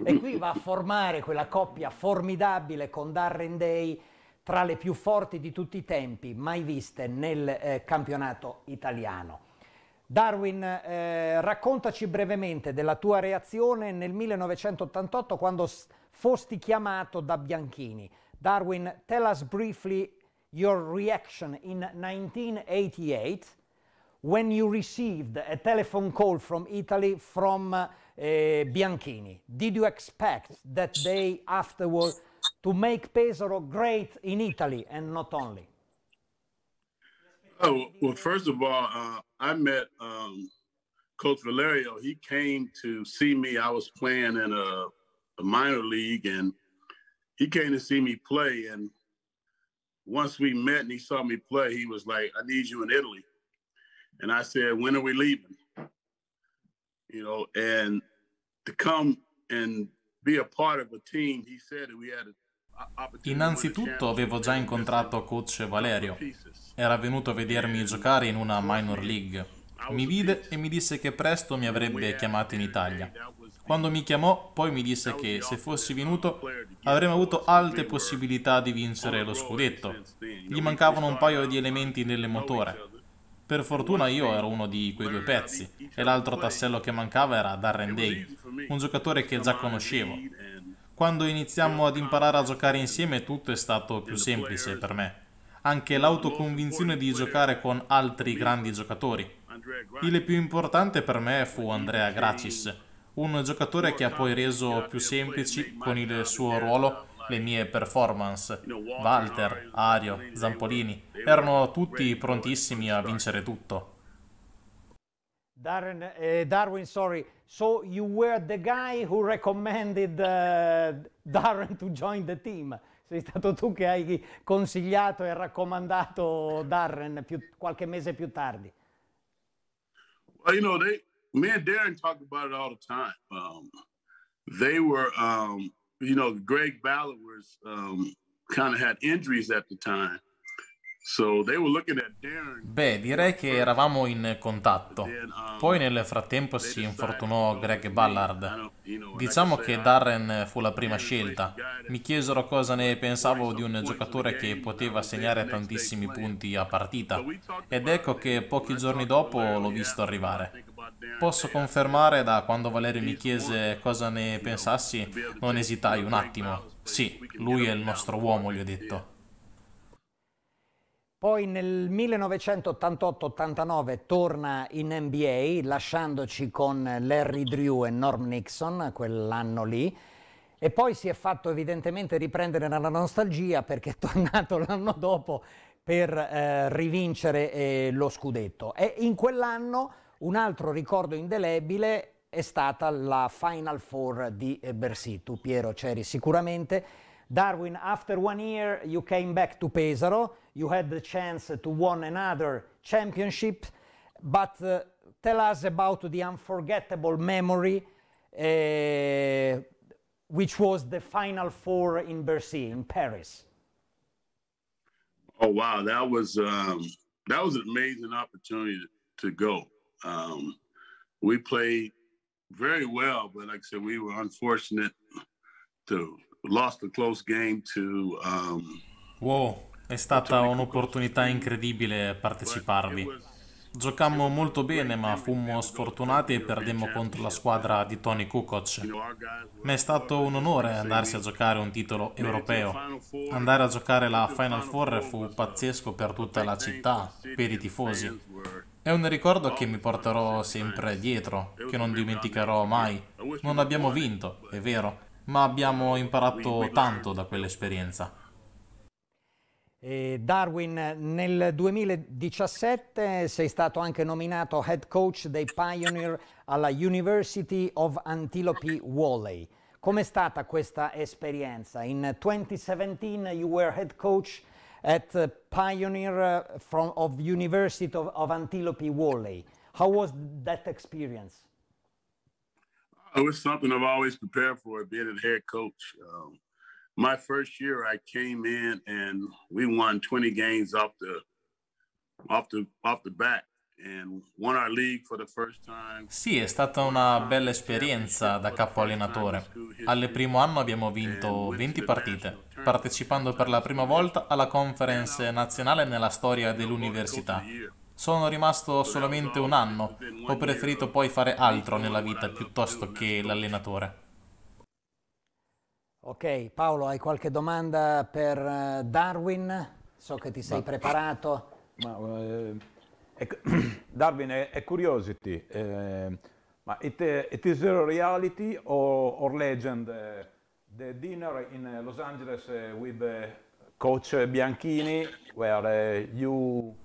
E qui va a formare quella coppia formidabile con Darren Day tra le più forti di tutti i tempi mai viste nel eh, campionato italiano. Darwin, eh, raccontaci brevemente della tua reazione nel 1988 quando fosti chiamato da Bianchini. Darwin, tell us briefly your reaction in 1988 when you received a telephone call from Italy from uh, uh, Bianchini, did you expect that day afterward to make Pesaro great in Italy and not only? Oh, well, first of all, uh, I met um, Coach Valerio. He came to see me. I was playing in a, a minor league, and he came to see me play. And once we met and he saw me play, he was like, I need you in Italy. And I said, when are we leaving? You know, and to come and be a part of a team, he said we had Innanzitutto avevo già incontrato coach Valerio, era venuto a vedermi giocare in una minor league. Mi vide e mi disse che presto mi avrebbe chiamato in Italia. Quando mi chiamò, poi mi disse che se fossi venuto avremmo avuto alte possibilità di vincere lo scudetto. Gli mancavano un paio di elementi nel motore. Per fortuna io ero uno di quei due pezzi e l'altro tassello che mancava era Darren Day, un giocatore che già conoscevo. Quando iniziammo ad imparare a giocare insieme tutto è stato più semplice per me. Anche l'autoconvinzione di giocare con altri grandi giocatori. Il più importante per me fu Andrea Gracis, un giocatore che ha poi reso più semplici con il suo ruolo le mie performance. Walter, Ario, Zampolini erano tutti prontissimi a vincere tutto. Darren, eh, Darwin, sorry. So you were the guy who recommended uh, Darren to join the team. Sei stato tu che hai consigliato e raccomandato Darren più, qualche mese più tardi. Well, you know, they, me and Darren talk about it all the time. Um, they were, um, you know, Greg Ballard was um, kind of had injuries at the time. So they were looking at Darren. Beh, direi che eravamo in contatto. Um, Poi nel frattempo si infortunò Greg Ballard. Diciamo che Darren fu la prima scelta. Mi chiesero cosa ne pensavo di un giocatore che poteva um, segnare tantissimi punti a partita. Ed ecco che pochi giorni dopo l'ho visto arrivare. Posso confermare da quando Valerio mi chiese cosa ne pensassi, non esitai un attimo. Sì, lui è il nostro uomo, gli ho detto. Poi nel 1988-89 torna in NBA lasciandoci con Larry Drew e Norm Nixon quell'anno lì e poi si è fatto evidentemente riprendere dalla nostalgia perché è tornato l'anno dopo per eh, rivincere eh, lo scudetto e in quell'anno un altro ricordo indelebile è stata la Final Four di Bercy. Tu Piero c'eri sicuramente. Darwin, after one year you came back to Pesaro, you had the chance to win another championship, but uh, tell us about the unforgettable memory uh, which was the Final Four in Bercy, in Paris. Oh wow, that was um, that was an amazing opportunity to go. Um, we played very well, but like I said, we were unfortunate to lost a close game to. Um, wow, è stata un'opportunità incredibile parteciparvi. Giocammo molto bene, ma fummo sfortunati e perdemmo contro la squadra di Tony Kukoc. Ma è stato un onore andarsi a giocare un titolo europeo. Andare a giocare la Final Four fu pazzesco per tutta la città, per i tifosi. È un ricordo che mi porterò sempre dietro, che non dimenticherò mai. Non abbiamo vinto, è vero, ma abbiamo imparato tanto da quell'esperienza. Darwin, nel 2017 sei stato anche nominato head coach dei Pioneer alla University of Antelope Valley. Com'è stata questa esperienza? In 2017 you were head coach at pioneer uh, from of University of, of Antilope Valley. How was that experience? Oh, it was something I've always prepared for, being a head coach. Um, my first year, I came in and we won 20 games off the off the off the bat. Sì, è stata una bella esperienza da capo allenatore. Al primo anno abbiamo vinto 20 partite partecipando per la prima volta alla conference nazionale nella storia dell'università. Sono rimasto solamente un anno, ho preferito poi fare altro nella vita piuttosto che l'allenatore. Ok, Paolo, hai qualche domanda per eh, Darwin? So che ti sei ma, preparato. Ma, eh, ecco, Darwin, è, è curiosity, eh, ma it, it is reality or, or legend? Eh? The dinner in eh, Los Angeles eh, with eh, Coach Bianchini, where you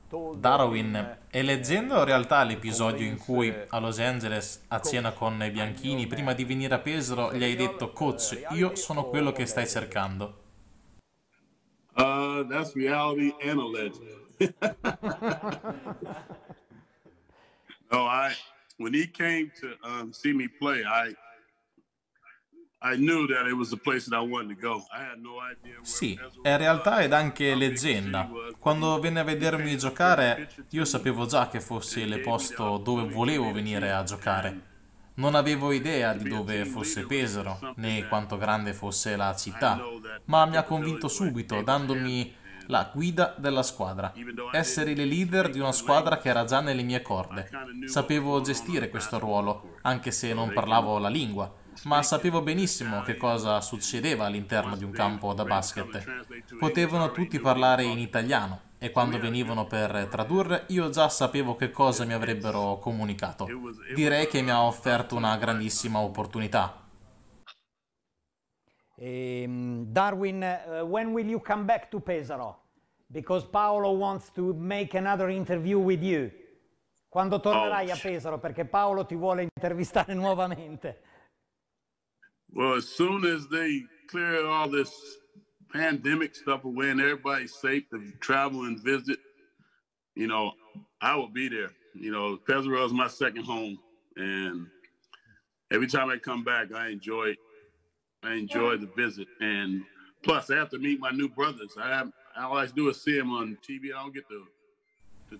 Darwin, e leggendo in realtà l'episodio in cui a Los Angeles, a cena con Bianchini, prima di venire a Pesaro, gli hai detto Coach, io sono quello che stai cercando. Uh, that's reality and a legend. no, I, when he came to um, see me play, I, sì, è realtà ed anche leggenda. Quando venne a vedermi giocare, io sapevo già che fosse il posto dove volevo venire a giocare. Non avevo idea di dove fosse Pesaro, né quanto grande fosse la città, ma mi ha convinto subito dandomi la guida della squadra, essere il leader di una squadra che era già nelle mie corde. Sapevo gestire questo ruolo, anche se non parlavo la lingua ma sapevo benissimo che cosa succedeva all'interno di un campo da basket. Potevano tutti parlare in italiano e quando venivano per tradurre io già sapevo che cosa mi avrebbero comunicato. Direi che mi ha offerto una grandissima opportunità. Um, Darwin, uh, when will you come back to Pesaro? Because Paolo wants to make another interview with you. Quando tornerai a Pesaro? Perché Paolo ti vuole intervistare nuovamente. Well, as soon as they clear all this pandemic stuff away and everybody's safe to travel and visit, you know, I will be there. You know, Pesaro is my second home, and every time I come back, I enjoy, I enjoy the visit. And plus, I have to meet my new brothers. I have, all I do is see them on TV. I don't get to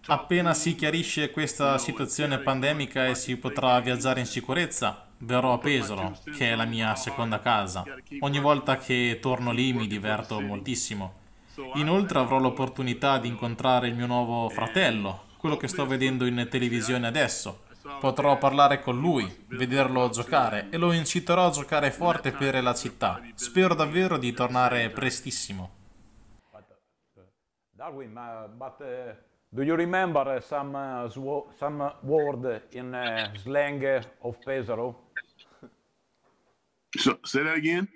Appena si chiarisce questa situazione pandemica e si potrà viaggiare in sicurezza, Verrò a Pesaro, che è la mia seconda casa. Ogni volta che torno lì mi diverto moltissimo. Inoltre avrò l'opportunità di incontrare il mio nuovo fratello, quello che sto vedendo in televisione adesso. Potrò parlare con lui, vederlo giocare e lo inciterò a giocare forte per la città. Spero davvero di tornare prestissimo. Darwin, ma... Eh, do you remember eh, some, uh, some word in uh, slang of Pesaro? So, say that again.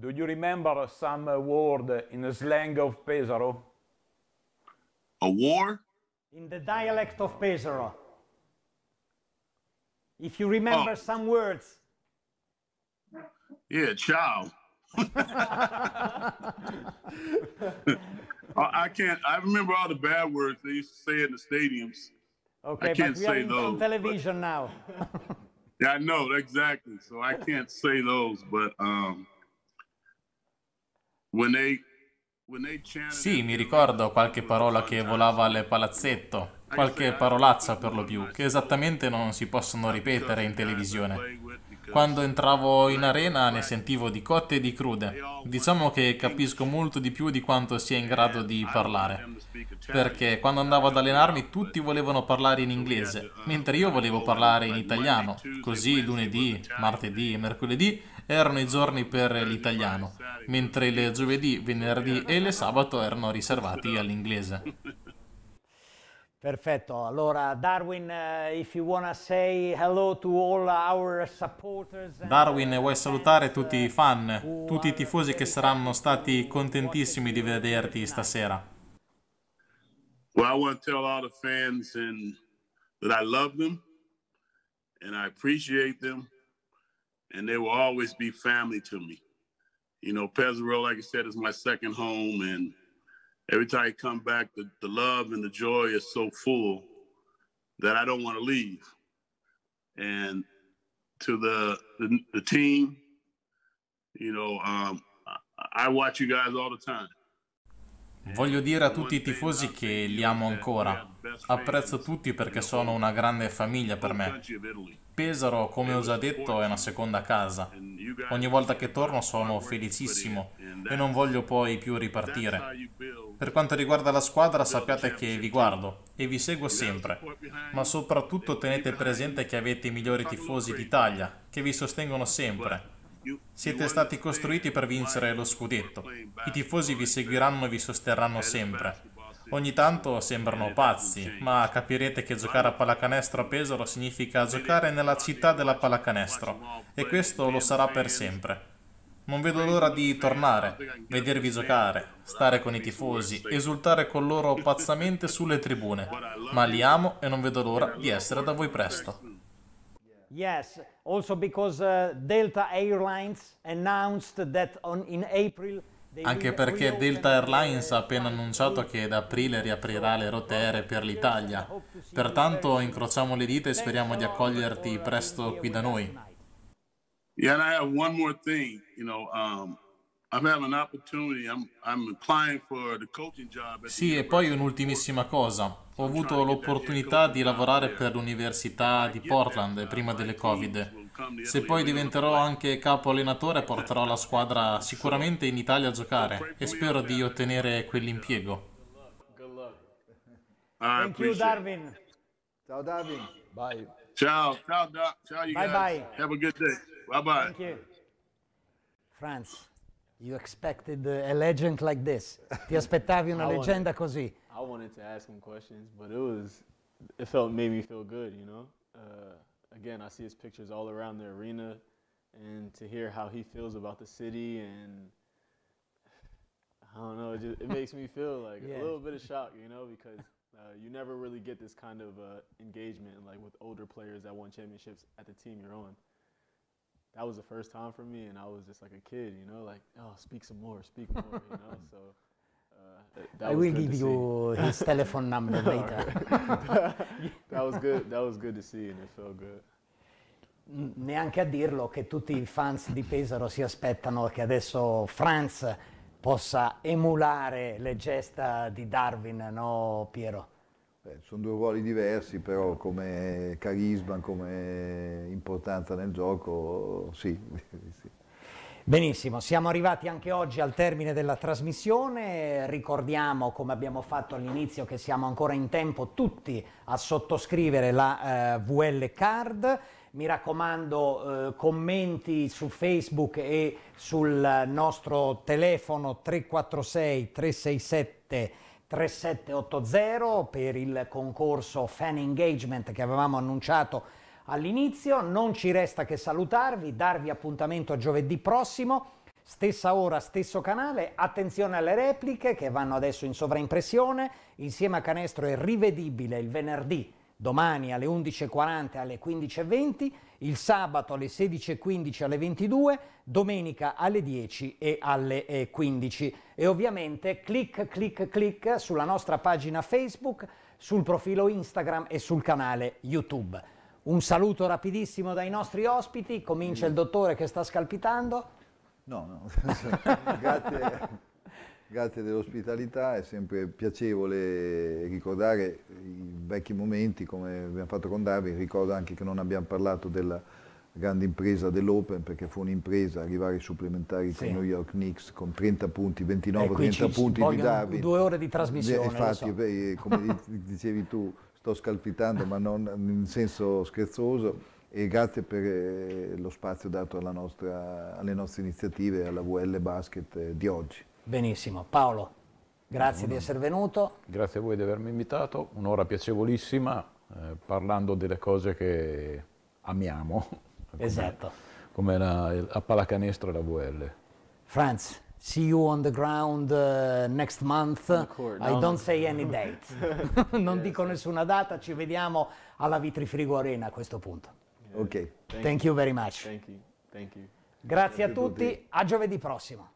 Do you remember some word in the slang of Pesaro? A war? In the dialect of Pesaro. If you remember oh. some words. Yeah, child. I can't. I remember all the bad words they used to say in the stadiums. Okay, I can't but we say are those, on television but... now. Yeah, I know exactly. So I can't say those, but um, when they Sì, mi ricordo qualche parola che volava al palazzetto, qualche parolaccia per lo più, che esattamente non si possono ripetere in televisione. Quando entravo in arena ne sentivo di cotte e di crude. Diciamo che capisco molto di più di quanto sia in grado di parlare. Perché quando andavo ad allenarmi tutti volevano parlare in inglese, mentre io volevo parlare in italiano. Così lunedì, martedì e mercoledì erano i giorni per l'italiano, mentre le giovedì, venerdì e il sabato erano riservati all'inglese. Perfetto, allora Darwin, uh, if you wanna say hello to all our supporters Darwin, vuoi salutare tutti i fan, tutti i tifosi che saranno stati contentissimi di vederti stasera? Well, I want to tell all the fans and, that I love them and I appreciate them and they will always be family to me. You know, Pezzaro, like I said, is my second home and Every time I come back, the, the love and the joy is so full that I don't want to leave. And to the, the, the team, you know, um, I watch you guys all the time. Voglio dire a tutti i tifosi che li amo ancora. Apprezzo tutti perché sono una grande famiglia per me. Pesaro, come ho già detto, è una seconda casa. Ogni volta che torno sono felicissimo e non voglio poi più ripartire. Per quanto riguarda la squadra sappiate che vi certo guardo e vi seguo sempre, ma soprattutto tenete presente che avete i migliori tifosi d'Italia, che vi sostengono sempre. Siete stati costruiti per vincere lo scudetto. I tifosi vi seguiranno e vi sosterranno sempre. Ogni tanto sembrano pazzi, ma capirete che giocare a pallacanestro a Pesaro significa giocare nella città della pallacanestro e questo lo sarà per sempre. Non vedo l'ora di tornare, vedervi giocare, stare con i tifosi, esultare con loro pazzamente sulle tribune. Ma li amo e non vedo l'ora di essere da voi presto. Yes, also because uh, Delta Airlines announced that in April anche perché Delta Airlines ha appena annunciato che ad aprile riaprirà le rotte aeree per l'Italia. Pertanto incrociamo le dita e speriamo di accoglierti presto qui da noi. Yeah, and I have one more thing you know, um, Sì, e poi un'ultimissima cosa. Ho avuto l'opportunità di lavorare per l'Università di Portland uh, prima delle Covid. Se poi diventerò anche capo allenatore porterò la squadra sicuramente in Italia a giocare e spero di ottenere quell'impiego. Thank you Darwin. Ciao Darwin. Bye. Ciao, ciao, ciao you guys. Bye bye. Have a good day. Bye bye. France, you expected uh, a legend like this. Ti aspettavi una I leggenda wanted, così. I wanted to ask him questions, but it was, it felt, made me feel good, you know? Uh, again, I see his pictures all around the arena, and to hear how he feels about the city and I don't know, it, just, it makes me feel like yeah. a little bit of shock, you know, because uh, you never really get this kind of uh, engagement like with older players that won championships at the team you're on. that was the first time for me, and I was just like a kid, you know, like oh, speak some more, speak more, you know. So uh, that I will give you see. his telephone number later. that was good. That was good to see, and it felt good. Neanche a dirlo che tutti i fans di Pesaro si aspettano che adesso Franz possa emulare le gesta di Darwin, no Piero? Beh, sono due ruoli diversi, però come carisma, come importanza nel gioco, sì. sì. Benissimo, siamo arrivati anche oggi al termine della trasmissione, ricordiamo come abbiamo fatto all'inizio che siamo ancora in tempo tutti a sottoscrivere la eh, VL Card, mi raccomando eh, commenti su Facebook e sul nostro telefono 346 367 3780 per il concorso Fan Engagement che avevamo annunciato all'inizio. Non ci resta che salutarvi, darvi appuntamento a giovedì prossimo, stessa ora, stesso canale. Attenzione alle repliche che vanno adesso in sovraimpressione. Insieme a Canestro è rivedibile il venerdì, domani alle 11.40 e alle 15.20 il sabato alle 16.15 alle 22, domenica alle 10 e alle 15. Eh, e ovviamente clic, clic, clic sulla nostra pagina Facebook, sul profilo Instagram e sul canale YouTube. Un saluto rapidissimo dai nostri ospiti, comincia il dottore che sta scalpitando. No, no, grazie. Grazie dell'ospitalità, è sempre piacevole ricordare i vecchi momenti come abbiamo fatto con Darwin, ricordo anche che non abbiamo parlato della grande impresa dell'Open perché fu un'impresa arrivare ai supplementari sì. con New York Knicks con 30 punti, 29-30 eh, punti di Darwin. Due ore di trasmissione. Infatti, so. beh, eh, come dicevi tu, sto scalpitando ma non in senso scherzoso e grazie per eh, lo spazio dato nostra, alle nostre iniziative e alla VL Basket di oggi. Benissimo, Paolo, grazie di essere venuto. Grazie a voi di avermi invitato, un'ora piacevolissima, eh, parlando delle cose che amiamo. Esatto. Come la, la pallacanestro e la VL. Franz, see you on the ground uh, next month. Course, I no. don't say any date. non yes. dico nessuna data, ci vediamo alla Vitrifrigo Arena a questo punto. Yes. Ok. Thank, Thank you. you. very much. Thank you. Thank you. Grazie a tutti, a giovedì prossimo.